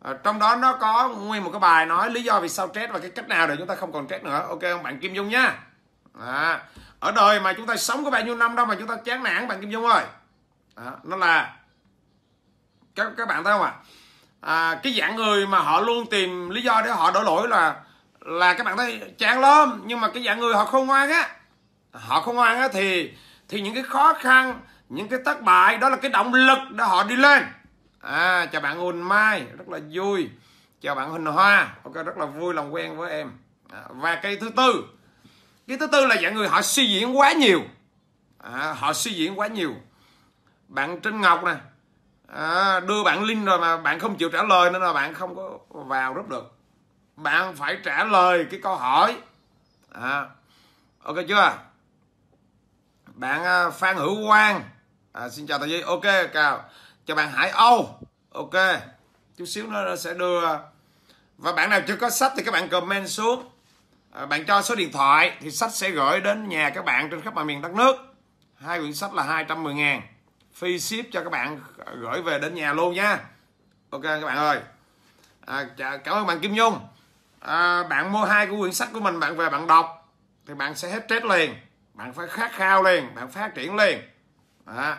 à, trong đó nó có nguyên một cái bài nói lý do vì sao trade và cái cách nào để chúng ta không còn trade nữa ok không bạn kim dung nha à, ở đời mà chúng ta sống có bao nhiêu năm đâu mà chúng ta chán nản bạn kim dung ơi à, nó là các các bạn thấy không ạ à? à, cái dạng người mà họ luôn tìm lý do để họ đổ lỗi là là các bạn thấy chán lắm nhưng mà cái dạng người họ không ngoan á họ không ngoan á thì thì những cái khó khăn những cái thất bại đó là cái động lực để họ đi lên à chào bạn Huỳnh Mai rất là vui chào bạn Huỳnh Hoa ok rất là vui lòng quen với em à, và cái thứ tư cái thứ tư là dạng người họ suy diễn quá nhiều à, họ suy diễn quá nhiều bạn Trinh Ngọc nè à, đưa bạn link rồi mà bạn không chịu trả lời nên là bạn không có vào rất được bạn phải trả lời cái câu hỏi à, ok chưa bạn à, Phan Hữu Quang à, xin chào thầy Duy ok chào chào bạn Hải Âu ok chút xíu nó sẽ đưa và bạn nào chưa có sách thì các bạn comment xuống à, bạn cho số điện thoại thì sách sẽ gửi đến nhà các bạn trên khắp mọi miền đất nước hai quyển sách là 210 ngàn phi ship cho các bạn ờ, gửi về đến nhà luôn nha ok các bạn ơi à, cảm ơn bạn Kim Nhung à, bạn mua hai của quyển sách của mình bạn về bạn đọc thì bạn sẽ hết stress liền bạn phải khát khao liền bạn phát triển liền à.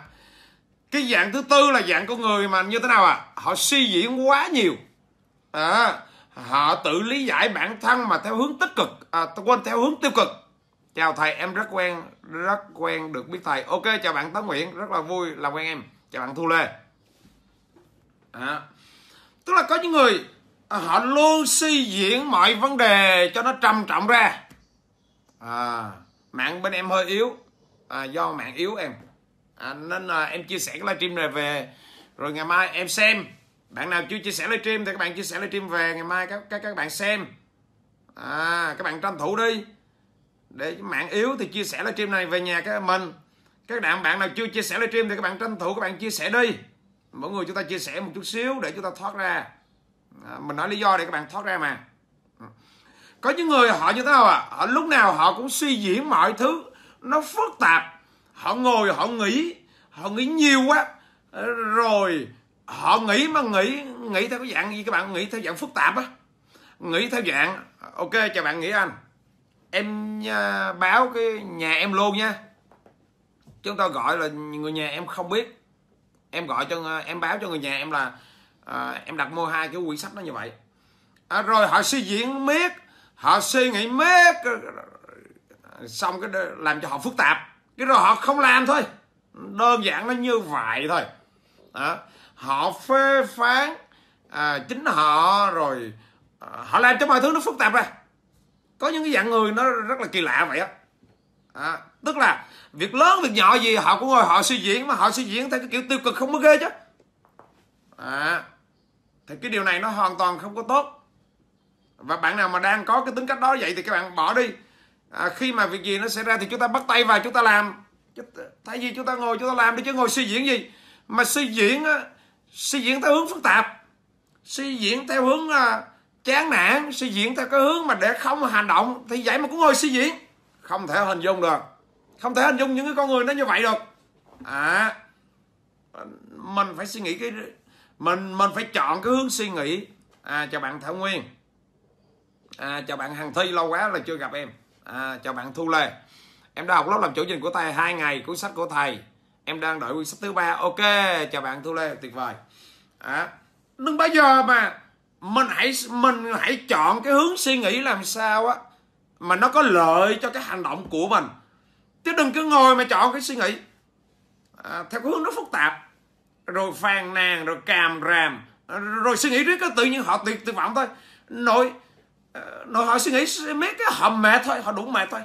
cái dạng thứ tư là dạng con người mà như thế nào à họ suy diễn quá nhiều à. họ tự lý giải bản thân mà theo hướng tích cực à, quên theo hướng tiêu cực chào thầy em rất quen rất quen được biết thầy ok chào bạn tấn nguyễn rất là vui là quen em chào bạn thu lê à. tức là có những người à, họ luôn suy diễn mọi vấn đề cho nó trầm trọng ra à, mạng bên em hơi yếu à, do mạng yếu em à, nên là em chia sẻ cái livestream này về rồi ngày mai em xem bạn nào chưa chia sẻ livestream thì các bạn chia sẻ livestream về ngày mai các các các bạn xem à, các bạn tranh thủ đi để mạng yếu thì chia sẻ livestream này về nhà các mình các bạn bạn nào chưa chia sẻ livestream thì các bạn tranh thủ các bạn chia sẻ đi mỗi người chúng ta chia sẻ một chút xíu để chúng ta thoát ra à, mình nói lý do để các bạn thoát ra mà có những người họ như thế nào ạ à? họ lúc nào họ cũng suy diễn mọi thứ nó phức tạp họ ngồi họ nghĩ họ nghĩ nhiều quá rồi họ nghĩ mà nghĩ nghĩ theo cái dạng gì các bạn nghĩ theo dạng phức tạp á nghĩ theo dạng ok chào bạn nghĩ anh em báo cái nhà em luôn nha chúng tôi gọi là người nhà em không biết em gọi cho em báo cho người nhà em là à, em đặt mua hai cái quyển sách nó như vậy à, rồi họ suy diễn miết họ suy nghĩ miết xong cái làm cho họ phức tạp cái rồi họ không làm thôi đơn giản nó như vậy thôi à, họ phê phán à, chính họ rồi à, họ làm cho mọi thứ nó phức tạp ra có những cái dạng người nó rất là kỳ lạ vậy á à, tức là việc lớn việc nhỏ gì họ cũng ngồi họ suy diễn mà họ suy diễn theo cái kiểu tiêu cực không mới ghê chứ à, thì cái điều này nó hoàn toàn không có tốt và bạn nào mà đang có cái tính cách đó vậy thì các bạn bỏ đi à, khi mà việc gì nó xảy ra thì chúng ta bắt tay vào chúng ta làm thay vì chúng ta ngồi chúng ta làm đi chứ ngồi suy diễn gì mà suy diễn suy diễn theo hướng phức tạp suy diễn theo hướng uh, chán nản suy diễn theo cái hướng mà để không hành động thì vậy mà cũng ngồi suy diễn không thể hình dung được không thể hình dung những cái con người nó như vậy được à mình phải suy nghĩ cái mình mình phải chọn cái hướng suy nghĩ à chào bạn thảo nguyên à chào bạn hằng thi lâu quá là chưa gặp em à, chào bạn Thu Lê em đã học lớp làm chủ trình của thầy hai ngày cuốn sách của thầy em đang đợi quyển sách thứ ba ok chào bạn Thu Lê tuyệt vời à, đừng bao giờ mà mình hãy mình hãy chọn cái hướng suy nghĩ làm sao á mà nó có lợi cho cái hành động của mình chứ đừng cứ ngồi mà chọn cái suy nghĩ à, theo cái hướng nó phức tạp rồi phàn nàn rồi càm ràm rồi suy nghĩ riết tự nhiên họ tuyệt tuyệt vọng thôi nội Ờ, nó họ suy nghĩ mấy cái họ mệt thôi họ đủ mệt thôi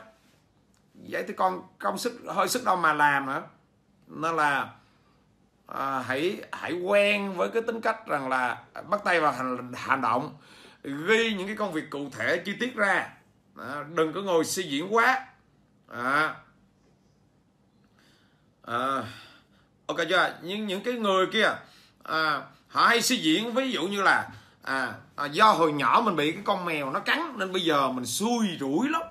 vậy thì còn công sức hơi sức đâu mà làm nữa nó là à, hãy hãy quen với cái tính cách rằng là bắt tay vào hành hành động ghi những cái công việc cụ thể chi tiết ra à, đừng có ngồi suy diễn quá à, à, ok chưa nhưng những cái người kia à, họ hay suy diễn ví dụ như là à à, do hồi nhỏ mình bị cái con mèo nó cắn nên bây giờ mình xui rủi lắm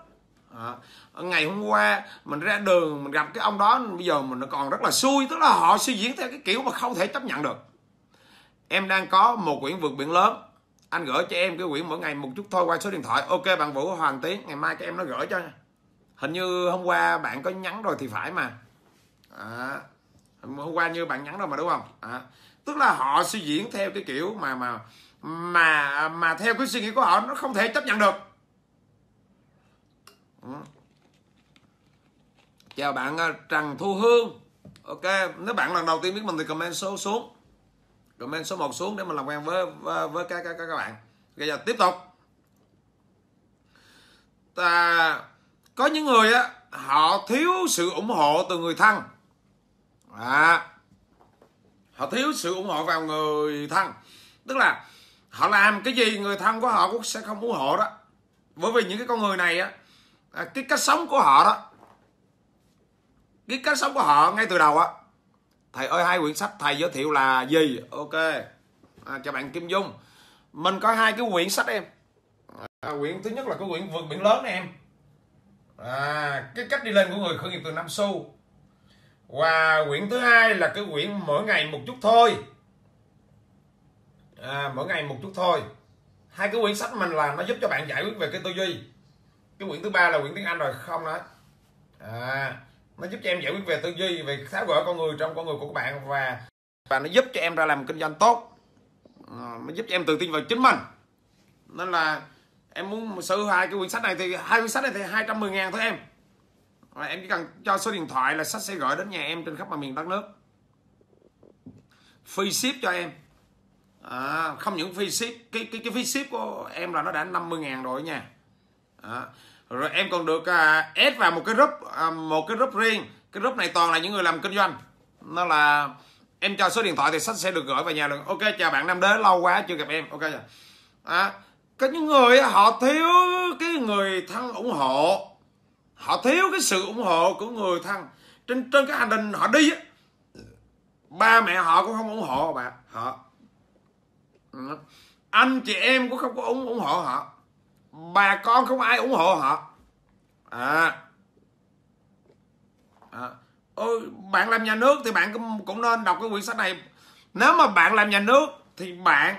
à, ngày hôm qua mình ra đường mình gặp cái ông đó bây giờ mình nó còn rất là xui tức là họ suy diễn theo cái kiểu mà không thể chấp nhận được em đang có một quyển vượt biển lớn anh gửi cho em cái quyển mỗi ngày một chút thôi qua số điện thoại ok bạn vũ hoàng tiến ngày mai các em nó gửi cho hình như hôm qua bạn có nhắn rồi thì phải mà à, hôm qua như bạn nhắn rồi mà đúng không à, tức là họ suy diễn theo cái kiểu mà mà mà mà theo cái suy nghĩ của họ nó không thể chấp nhận được ừ. chào bạn ờ, Trần Thu Hương ok nếu bạn lần đầu tiên biết mình thì comment số xuống comment số 1 xuống để mình làm quen với với, với các, các các bạn bây giờ tiếp tục ta có những người á họ thiếu sự ủng hộ từ người thân à, họ thiếu sự ủng hộ vào người thân tức là họ làm cái gì người thân của họ cũng sẽ không ủng hộ đó bởi vì những cái con người này á à, cái cách sống của họ đó cái cách sống của họ ngay từ đầu á thầy ơi hai quyển sách thầy giới thiệu là gì ok à, cho bạn kim dung mình có hai cái quyển sách em à, quyển thứ nhất là cái quyển vượt biển lớn em à, cái cách đi lên của người khởi nghiệp từ năm xu và quyển thứ hai là cái quyển mỗi ngày một chút thôi à, mỗi ngày một chút thôi hai cái quyển sách mình làm nó giúp cho bạn giải quyết về cái tư duy cái quyển thứ ba là quyển tiếng anh rồi không đó. à, nó giúp cho em giải quyết về tư duy về tháo gỡ con người trong con người của các bạn và và nó giúp cho em ra làm kinh doanh tốt ờ, nó giúp cho em tự tin vào chính mình nên là em muốn sở hữu hai cái quyển sách này thì hai quyển sách này thì 210 ngàn thôi em và em chỉ cần cho số điện thoại là sách sẽ gửi đến nhà em trên khắp mọi miền đất nước free ship cho em à, không những phí ship cái cái cái phí ship của em là nó đã 50 ngàn rồi nha à, rồi em còn được à, vào một cái group à, một cái group riêng cái group này toàn là những người làm kinh doanh nó là em cho số điện thoại thì sách sẽ được gửi vào nhà được ok chào bạn nam đế lâu quá chưa gặp em ok rồi à, có những người họ thiếu cái người thân ủng hộ họ thiếu cái sự ủng hộ của người thân trên trên cái hành trình họ đi ba mẹ họ cũng không ủng hộ bạn họ anh chị em cũng không có ủng ủng hộ họ bà con không ai ủng hộ họ à, à. Ôi, bạn làm nhà nước thì bạn cũng, cũng nên đọc cái quyển sách này nếu mà bạn làm nhà nước thì bạn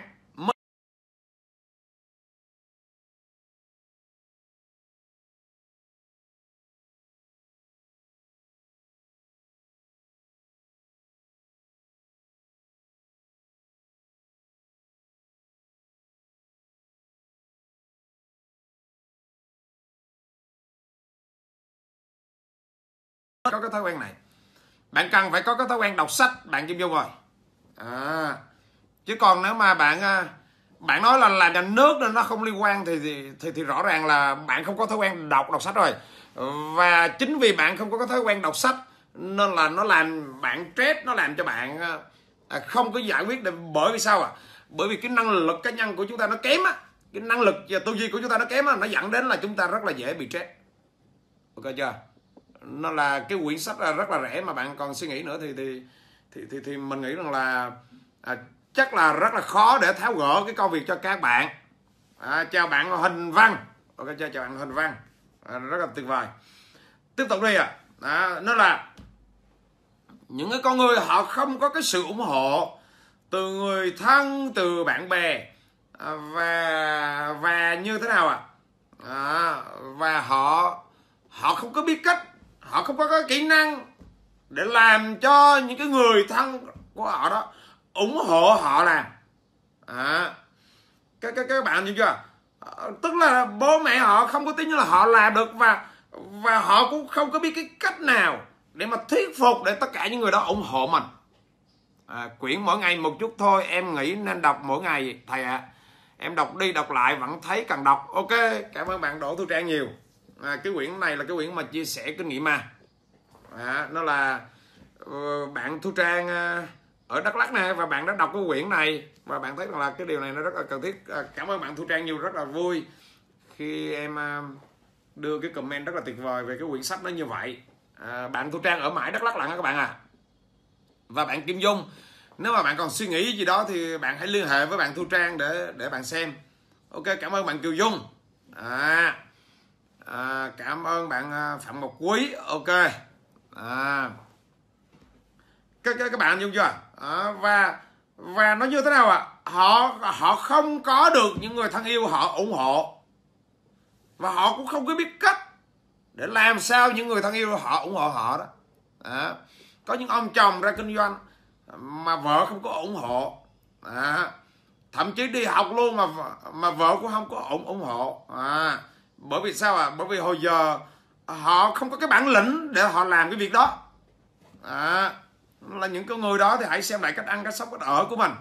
có cái thói quen này bạn cần phải có cái thói quen đọc sách bạn kim dung rồi à, chứ còn nếu mà bạn à, bạn nói là là nhà nước nên nó không liên quan thì, thì thì thì rõ ràng là bạn không có thói quen đọc đọc sách rồi và chính vì bạn không có cái thói quen đọc sách nên là nó làm bạn stress nó làm cho bạn à, à, không có giải quyết được bởi vì sao à bởi vì cái năng lực cá nhân của chúng ta nó kém á cái năng lực và tư duy của chúng ta nó kém á nó dẫn đến là chúng ta rất là dễ bị stress ok chưa nó là cái quyển sách à, rất là rẻ mà bạn còn suy nghĩ nữa thì thì thì thì, thì mình nghĩ rằng là à, chắc là rất là khó để tháo gỡ cái công việc cho các bạn à, chào bạn hình văn ok chào, chào bạn hình văn à, rất là tuyệt vời tiếp tục đi ạ à. à, nó là những cái con người họ không có cái sự ủng hộ từ người thân từ bạn bè à, và và như thế nào ạ à? à, và họ họ không có biết cách họ không có cái kỹ năng để làm cho những cái người thân của họ đó ủng hộ họ làm à, các các các bạn hiểu chưa à, tức là bố mẹ họ không có tính như là họ làm được và và họ cũng không có biết cái cách nào để mà thuyết phục để tất cả những người đó ủng hộ mình à, quyển mỗi ngày một chút thôi em nghĩ nên đọc mỗi ngày thầy ạ à. em đọc đi đọc lại vẫn thấy cần đọc ok cảm ơn bạn đỗ thu trang nhiều à, cái quyển này là cái quyển mà chia sẻ kinh nghiệm mà à, nó là uh, bạn thu trang uh, ở đắk lắc này và bạn đã đọc cái quyển này và bạn thấy rằng là cái điều này nó rất là cần thiết à, cảm ơn bạn thu trang nhiều rất là vui khi em uh, đưa cái comment rất là tuyệt vời về cái quyển sách nó như vậy à, bạn thu trang ở mãi đắk lắc lặng các bạn à và bạn kim dung nếu mà bạn còn suy nghĩ gì đó thì bạn hãy liên hệ với bạn thu trang để để bạn xem ok cảm ơn bạn kiều dung à à, cảm ơn bạn à, phạm ngọc quý ok à, các, các các bạn dùng chưa à, và và nó như thế nào ạ à? họ họ không có được những người thân yêu họ ủng hộ và họ cũng không có biết cách để làm sao những người thân yêu họ ủng hộ họ đó à, có những ông chồng ra kinh doanh mà vợ không có ủng hộ à, thậm chí đi học luôn mà mà vợ cũng không có ủng ủng hộ à, bởi vì sao ạ à? bởi vì hồi giờ họ không có cái bản lĩnh để họ làm cái việc đó à, là những cái người đó thì hãy xem lại cách ăn cách sống cách ở của mình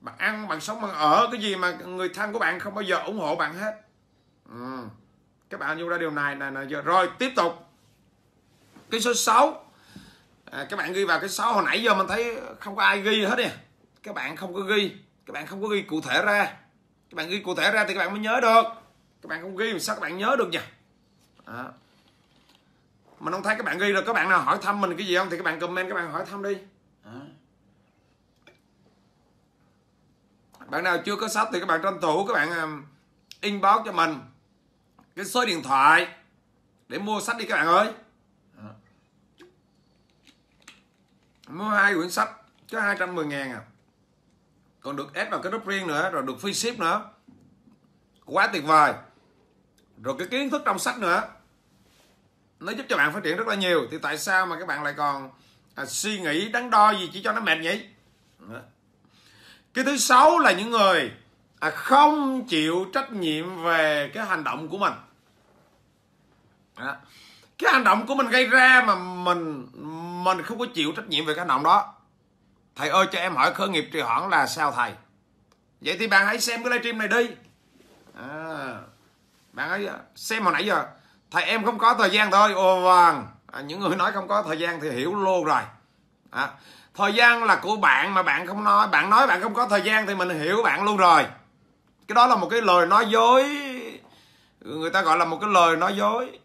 bạn ăn bạn sống bạn ở cái gì mà người thân của bạn không bao giờ ủng hộ bạn hết ừ. các bạn nhớ ra điều này này là giờ rồi tiếp tục cái số 6 à, các bạn ghi vào cái 6 hồi nãy giờ mình thấy không có ai ghi hết nè các bạn không có ghi các bạn không có ghi cụ thể ra các bạn ghi cụ thể ra thì các bạn mới nhớ được các bạn không ghi làm sao các bạn nhớ được nhỉ? à. mình không thấy các bạn ghi rồi các bạn nào hỏi thăm mình cái gì không thì các bạn comment các bạn hỏi thăm đi à. bạn nào chưa có sách thì các bạn tranh thủ các bạn um, inbox cho mình cái số điện thoại để mua sách đi các bạn ơi mua hai quyển sách có 210 ngàn à còn được ép vào cái group riêng nữa rồi được free ship nữa quá tuyệt vời rồi cái kiến thức trong sách nữa nó giúp cho bạn phát triển rất là nhiều thì tại sao mà các bạn lại còn à, suy nghĩ đắn đo gì chỉ cho nó mệt nhỉ cái thứ sáu là những người à, không chịu trách nhiệm về cái hành động của mình đó. cái hành động của mình gây ra mà mình mình không có chịu trách nhiệm về cái hành động đó thầy ơi cho em hỏi khởi nghiệp trì hoãn là sao thầy vậy thì bạn hãy xem cái livestream này đi à bạn ấy xem hồi nãy giờ thầy em không có thời gian thôi ồ vàng à, những người nói không có thời gian thì hiểu luôn rồi à, thời gian là của bạn mà bạn không nói bạn nói bạn không có thời gian thì mình hiểu bạn luôn rồi cái đó là một cái lời nói dối người ta gọi là một cái lời nói dối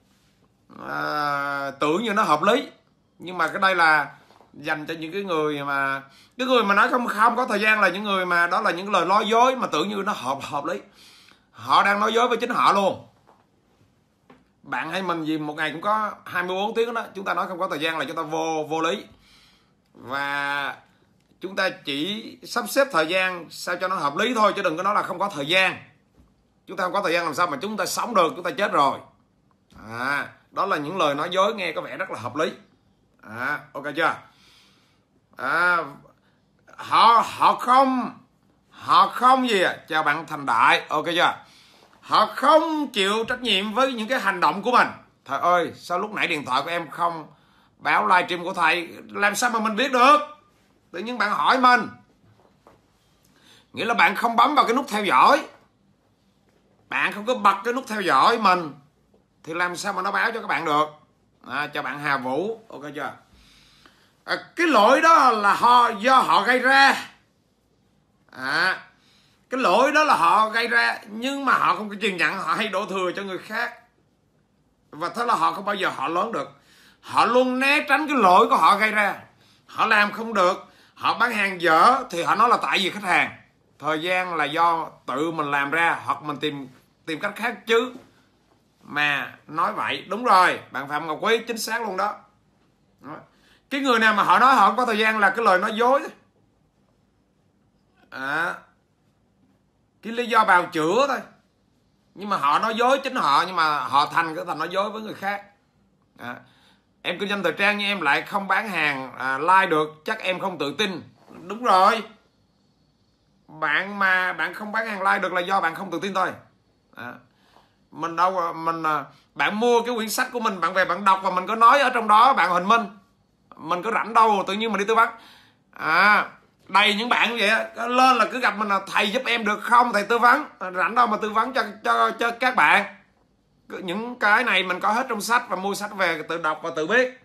à, tưởng như nó hợp lý nhưng mà cái đây là dành cho những cái người mà cái người mà nói không không có thời gian là những người mà đó là những lời nói dối mà tưởng như nó hợp hợp lý họ đang nói dối với chính họ luôn bạn hay mình gì một ngày cũng có 24 tiếng đó chúng ta nói không có thời gian là chúng ta vô vô lý và chúng ta chỉ sắp xếp thời gian sao cho nó hợp lý thôi chứ đừng có nói là không có thời gian chúng ta không có thời gian làm sao mà chúng ta sống được chúng ta chết rồi à, đó là những lời nói dối nghe có vẻ rất là hợp lý à, ok chưa à, họ họ không họ không gì à? chào bạn thành đại ok chưa họ không chịu trách nhiệm với những cái hành động của mình thầy ơi sao lúc nãy điện thoại của em không báo livestream của thầy làm sao mà mình biết được tự nhiên bạn hỏi mình nghĩa là bạn không bấm vào cái nút theo dõi bạn không có bật cái nút theo dõi mình thì làm sao mà nó báo cho các bạn được à, cho bạn Hà Vũ ok chưa à, cái lỗi đó là họ do họ gây ra à, cái lỗi đó là họ gây ra nhưng mà họ không có chịu nhận họ hay đổ thừa cho người khác và thế là họ không bao giờ họ lớn được họ luôn né tránh cái lỗi của họ gây ra họ làm không được họ bán hàng dở thì họ nói là tại vì khách hàng thời gian là do tự mình làm ra hoặc mình tìm tìm cách khác chứ mà nói vậy đúng rồi bạn phạm ngọc quý chính xác luôn đó cái người nào mà họ nói họ không có thời gian là cái lời nói dối à, cái lý do bào chữa thôi nhưng mà họ nói dối chính họ nhưng mà họ thành cái thành nói dối với người khác à, em kinh doanh thời trang nhưng em lại không bán hàng à, like được chắc em không tự tin đúng rồi bạn mà bạn không bán hàng like được là do bạn không tự tin thôi à, mình đâu mình à, bạn mua cái quyển sách của mình bạn về bạn đọc và mình có nói ở trong đó bạn hình minh mình có rảnh đâu tự nhiên mình đi tư vấn à đầy những bạn như vậy á lên là cứ gặp mình là thầy giúp em được không thầy tư vấn rảnh đâu mà tư vấn cho cho cho các bạn những cái này mình có hết trong sách và mua sách về tự đọc và tự biết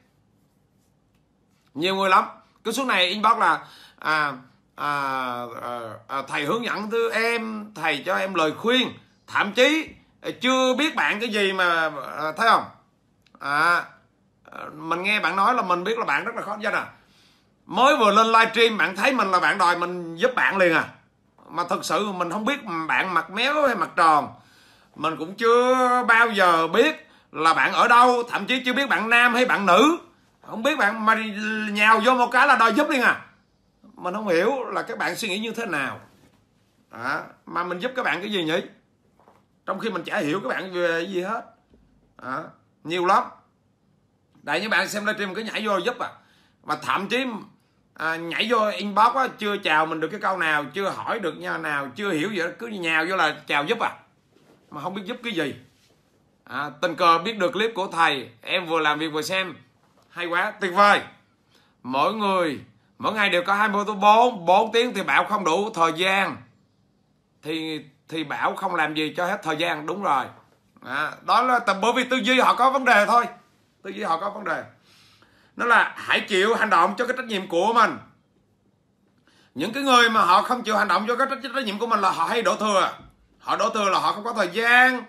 nhiều người lắm cứ số này inbox là à, à, à, à, thầy hướng dẫn thứ em thầy cho em lời khuyên thậm chí à, chưa biết bạn cái gì mà à, thấy không à, à, mình nghe bạn nói là mình biết là bạn rất là khó danh dạ à mới vừa lên livestream bạn thấy mình là bạn đòi mình giúp bạn liền à mà thật sự mình không biết bạn mặt méo hay mặt tròn mình cũng chưa bao giờ biết là bạn ở đâu thậm chí chưa biết bạn nam hay bạn nữ không biết bạn mà nhào vô một cái là đòi giúp đi à mình không hiểu là các bạn suy nghĩ như thế nào à, mà mình giúp các bạn cái gì nhỉ trong khi mình chả hiểu các bạn về gì hết à, nhiều lắm đại như bạn xem livestream cứ nhảy vô giúp à mà thậm chí à, nhảy vô inbox á, chưa chào mình được cái câu nào chưa hỏi được nhau nào chưa hiểu gì đó cứ nhào vô là chào giúp à mà không biết giúp cái gì à, tình cờ biết được clip của thầy em vừa làm việc vừa xem hay quá tuyệt vời mỗi người mỗi ngày đều có 24 4 tiếng thì bảo không đủ thời gian thì thì bảo không làm gì cho hết thời gian đúng rồi à, đó là tại bởi vì tư duy họ có vấn đề thôi tư duy họ có vấn đề nó là hãy chịu hành động cho cái trách nhiệm của mình những cái người mà họ không chịu hành động cho cái trách, trách nhiệm của mình là họ hay đổ thừa họ đổ thừa là họ không có thời gian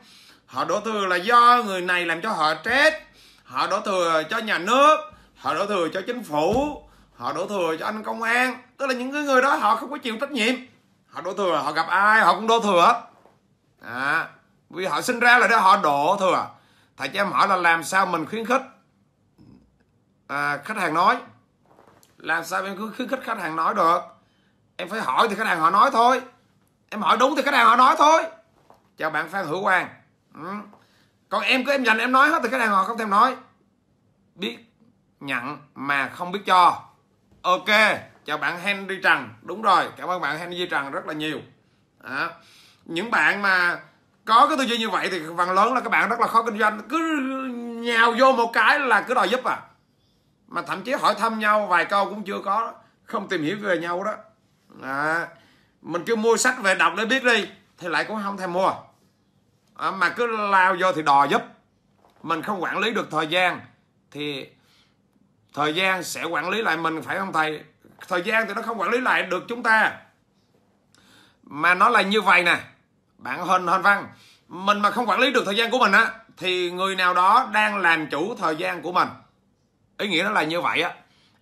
họ đổ thừa là do người này làm cho họ chết họ đổ thừa cho nhà nước họ đổ thừa cho chính phủ họ đổ thừa cho anh công an tức là những cái người đó họ không có chịu trách nhiệm họ đổ thừa họ gặp ai họ cũng đổ thừa à, vì họ sinh ra là để họ đổ thừa thầy cho em hỏi là làm sao mình khuyến khích à, khách hàng nói làm sao em cứ khuyến khích khách hàng nói được em phải hỏi thì khách hàng họ nói thôi em hỏi đúng thì khách hàng họ nói thôi chào bạn phan hữu quang ừ. còn em cứ em dành em nói hết thì khách hàng họ không thèm nói biết nhận mà không biết cho ok chào bạn henry trần đúng rồi cảm ơn bạn henry trần rất là nhiều à, những bạn mà có cái tư duy như vậy thì phần lớn là các bạn rất là khó kinh doanh cứ nhào vô một cái là cứ đòi giúp à mà thậm chí hỏi thăm nhau vài câu cũng chưa có không tìm hiểu về nhau đó à, mình cứ mua sách về đọc để biết đi thì lại cũng không thèm mua à, mà cứ lao vô thì đò giúp mình không quản lý được thời gian thì thời gian sẽ quản lý lại mình phải không thầy thời gian thì nó không quản lý lại được chúng ta mà nó là như vậy nè bạn hình hình văn mình mà không quản lý được thời gian của mình á thì người nào đó đang làm chủ thời gian của mình ý nghĩa nó là như vậy á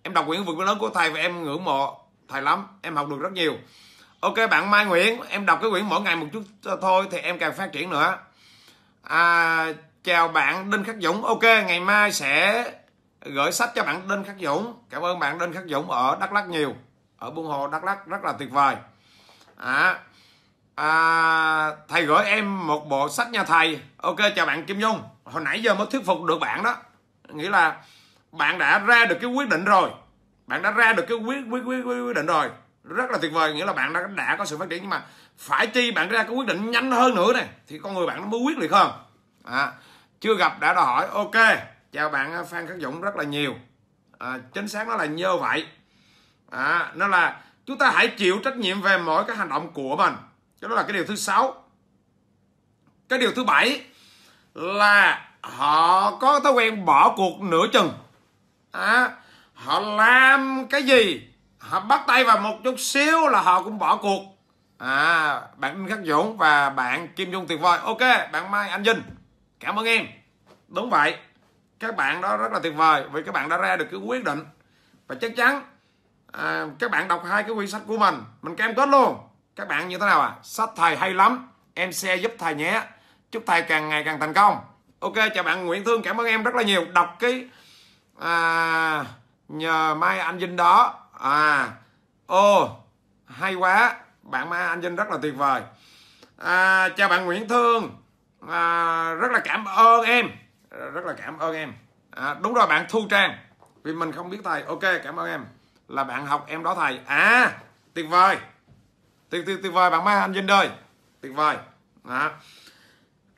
em đọc quyển vượt lớn của thầy và em ngưỡng mộ thầy lắm em học được rất nhiều ok bạn mai nguyễn em đọc cái quyển mỗi ngày một chút thôi thì em càng phát triển nữa à, chào bạn đinh khắc dũng ok ngày mai sẽ gửi sách cho bạn đinh khắc dũng cảm ơn bạn đinh khắc dũng ở đắk lắc nhiều ở buôn hồ đắk lắc rất là tuyệt vời à, à, thầy gửi em một bộ sách nha thầy ok chào bạn kim dung hồi nãy giờ mới thuyết phục được bạn đó nghĩa là bạn đã ra được cái quyết định rồi bạn đã ra được cái quyết quyết quyết quyết quyết định rồi rất là tuyệt vời nghĩa là bạn đã đã có sự phát triển nhưng mà phải chi bạn ra cái quyết định nhanh hơn nữa này thì con người bạn nó mới quyết liệt hơn à, chưa gặp đã đòi hỏi ok chào bạn à, phan khắc dũng rất là nhiều à, chính xác nó là như vậy à, nó là chúng ta hãy chịu trách nhiệm về mỗi cái hành động của mình cái đó là cái điều thứ sáu cái điều thứ bảy là họ có thói quen bỏ cuộc nửa chừng à, họ làm cái gì họ bắt tay vào một chút xíu là họ cũng bỏ cuộc à bạn Đinh Khắc Dũng và bạn Kim Dung tuyệt vời ok bạn Mai Anh Vinh cảm ơn em đúng vậy các bạn đó rất là tuyệt vời vì các bạn đã ra được cái quyết định và chắc chắn à, các bạn đọc hai cái quyển sách của mình mình cam kết luôn các bạn như thế nào à sách thầy hay lắm em xe giúp thầy nhé chúc thầy càng ngày càng thành công ok chào bạn Nguyễn Thương cảm ơn em rất là nhiều đọc cái à, nhờ mai anh vinh đó à ô hay quá bạn mai anh vinh rất là tuyệt vời à, chào bạn nguyễn thương à, rất là cảm ơn em rất là cảm ơn em à, đúng rồi bạn thu trang vì mình không biết thầy ok cảm ơn em là bạn học em đó thầy à tuyệt vời tuyệt tuyệt tuyệt vời bạn mai anh vinh ơi tuyệt vời à.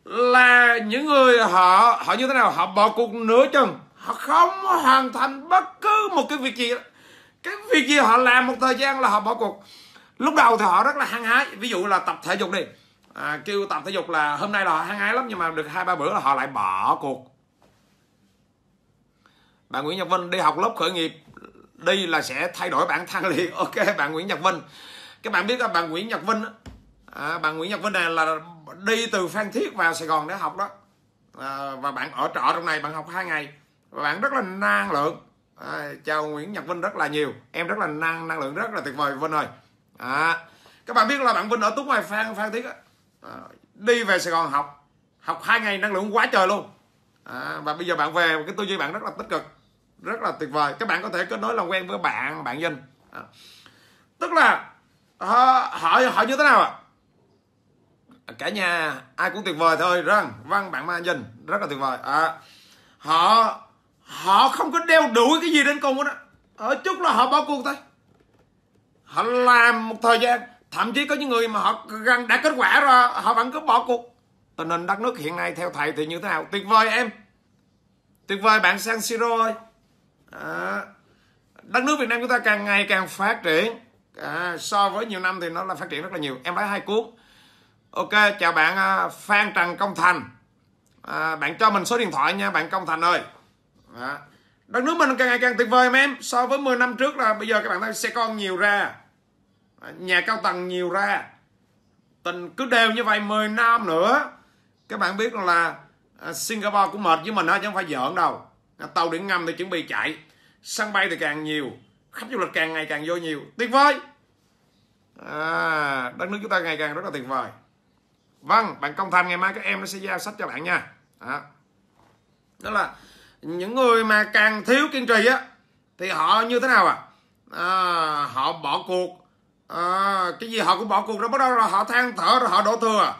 là những người họ họ như thế nào họ bỏ cuộc nửa chừng họ không hoàn thành bất cứ một cái việc gì đó. cái việc gì họ làm một thời gian là họ bỏ cuộc lúc đầu thì họ rất là hăng hái ví dụ là tập thể dục đi à, kêu tập thể dục là hôm nay là họ hăng hái lắm nhưng mà được hai ba bữa là họ lại bỏ cuộc bạn Nguyễn Nhật Vinh đi học lớp khởi nghiệp đi là sẽ thay đổi bản thân liền ok bạn Nguyễn Nhật Vinh các bạn biết là bạn Nguyễn Nhật Vinh à, bạn Nguyễn Nhật Vinh này là đi từ Phan Thiết vào Sài Gòn để học đó à, và bạn ở trọ trong này bạn học hai ngày bạn rất là năng lượng à, chào Nguyễn Nhật Vinh rất là nhiều em rất là năng năng lượng rất là tuyệt vời Vinh ơi à, các bạn biết là bạn Vinh ở Tú ngoài Phan Phan Thiết á à, đi về Sài Gòn học học hai ngày năng lượng quá trời luôn à, và bây giờ bạn về cái tư duy bạn rất là tích cực rất là tuyệt vời các bạn có thể kết nối làm quen với bạn bạn Vinh à, tức là họ ờ, họ họ như thế nào ạ à? cả nhà ai cũng tuyệt vời thôi răng vâng bạn Ma Vinh rất là tuyệt vời à, họ họ không có đeo đuổi cái gì đến cùng đó ở chút là họ bỏ cuộc thôi họ làm một thời gian thậm chí có những người mà họ gần đã kết quả rồi họ vẫn cứ bỏ cuộc tình hình đất nước hiện nay theo thầy thì như thế nào tuyệt vời em tuyệt vời bạn San Siro ơi à, đất nước Việt Nam chúng ta càng ngày càng phát triển à, so với nhiều năm thì nó là phát triển rất là nhiều em lấy hai cuốn ok chào bạn à, Phan Trần Công Thành à, bạn cho mình số điện thoại nha bạn Công Thành ơi đó. đất nước mình càng ngày càng tuyệt vời mà em so với 10 năm trước là bây giờ các bạn thấy xe con nhiều ra nhà cao tầng nhiều ra tình cứ đều như vậy 10 năm nữa các bạn biết là à, Singapore cũng mệt với mình đó chứ không phải giỡn đâu tàu điện ngầm thì chuẩn bị chạy sân bay thì càng nhiều khách du lịch càng ngày càng vô nhiều tuyệt vời à, đất nước chúng ta ngày càng rất là tuyệt vời vâng bạn công thành ngày mai các em nó sẽ giao sách cho bạn nha đó, đó là những người mà càng thiếu kiên trì á thì họ như thế nào à, à họ bỏ cuộc à, cái gì họ cũng bỏ cuộc rồi bắt đầu là họ than thở rồi họ đổ thừa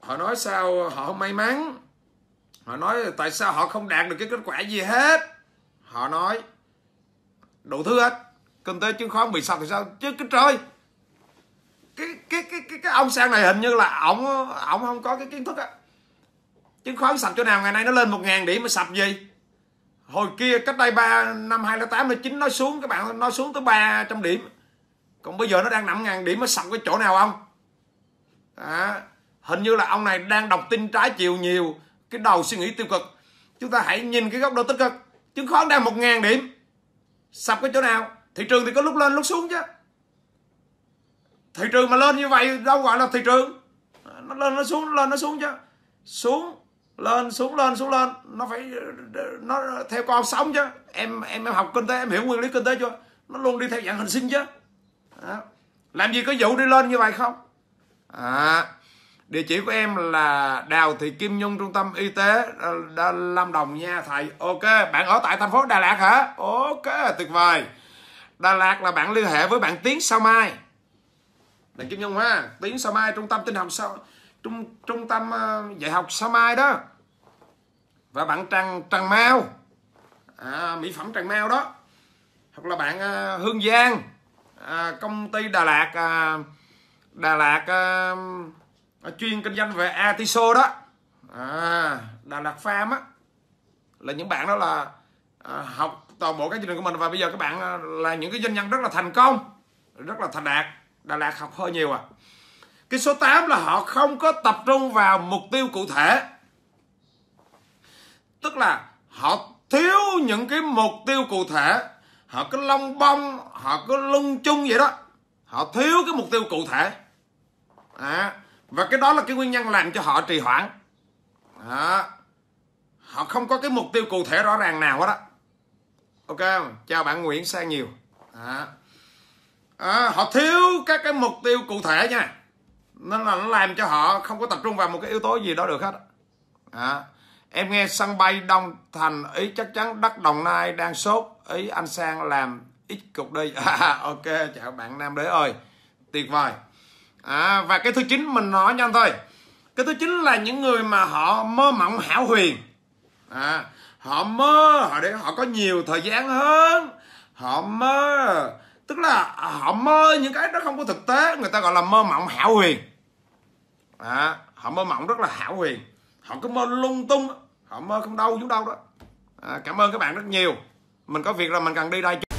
họ nói sao họ không may mắn họ nói tại sao họ không đạt được cái kết quả gì hết họ nói đủ thứ hết kinh tế chứng khoán bị sập thì sao chứ cái trời cái cái cái cái, cái ông sang này hình như là ổng ổng không có cái kiến thức á chứng khoán sập chỗ nào ngày nay nó lên 1.000 điểm mà sập gì hồi kia cách đây 3 năm 2008 nó chín nó xuống các bạn nó xuống tới 300 điểm còn bây giờ nó đang nằm ngàn điểm nó sập cái chỗ nào không à, hình như là ông này đang đọc tin trái chiều nhiều cái đầu suy nghĩ tiêu cực chúng ta hãy nhìn cái góc độ tích cực chứng khoán đang một ngàn điểm sập cái chỗ nào thị trường thì có lúc lên lúc xuống chứ thị trường mà lên như vậy đâu gọi là thị trường nó lên nó xuống nó lên nó xuống chứ xuống lên xuống lên xuống lên nó phải nó theo con sống chứ em em em học kinh tế em hiểu nguyên lý kinh tế chưa nó luôn đi theo dạng hình sinh chứ đó. làm gì có vụ đi lên như vậy không à, địa chỉ của em là đào thị kim nhung trung tâm y tế ờ, Đà, lâm đồng nha thầy ok bạn ở tại thành phố đà lạt hả ok tuyệt vời đà lạt là bạn liên hệ với bạn tiến sao mai là kim nhung ha tiến sao mai trung tâm tinh học sao trung trung tâm ờ, dạy học sao mai đó và bạn Trần Trần Mao à, mỹ phẩm Trần Mao đó hoặc là bạn à, Hương Giang à, công ty Đà Lạt à, Đà Lạt à, à chuyên kinh doanh về atiso đó à, Đà Lạt Farm á là những bạn đó là à, học toàn bộ các chương trình của mình và bây giờ các bạn à, là những cái doanh nhân rất là thành công rất là thành đạt Đà Lạt học hơi nhiều à cái số 8 là họ không có tập trung vào mục tiêu cụ thể tức là họ thiếu những cái mục tiêu cụ thể họ cứ lông bông họ cứ lung chung vậy đó họ thiếu cái mục tiêu cụ thể à, và cái đó là cái nguyên nhân làm cho họ trì hoãn à, họ không có cái mục tiêu cụ thể rõ ràng nào hết đó ok không? chào bạn nguyễn sang nhiều à, à, họ thiếu các cái mục tiêu cụ thể nha nên là nó làm cho họ không có tập trung vào một cái yếu tố gì đó được hết à, em nghe sân bay Đông Thành ý chắc chắn đất Đồng Nai đang sốt ý anh Sang làm ít cục đi ok chào bạn Nam Đế ơi tuyệt vời à, và cái thứ chín mình nói nhanh thôi cái thứ chín là những người mà họ mơ mộng hảo huyền à, họ mơ họ để họ có nhiều thời gian hơn họ mơ tức là họ mơ những cái đó không có thực tế người ta gọi là mơ mộng hảo huyền à, họ mơ mộng rất là hảo huyền họ cứ mơ lung tung họ mơ không đâu chúng đâu đó à, cảm ơn các bạn rất nhiều mình có việc là mình cần đi đây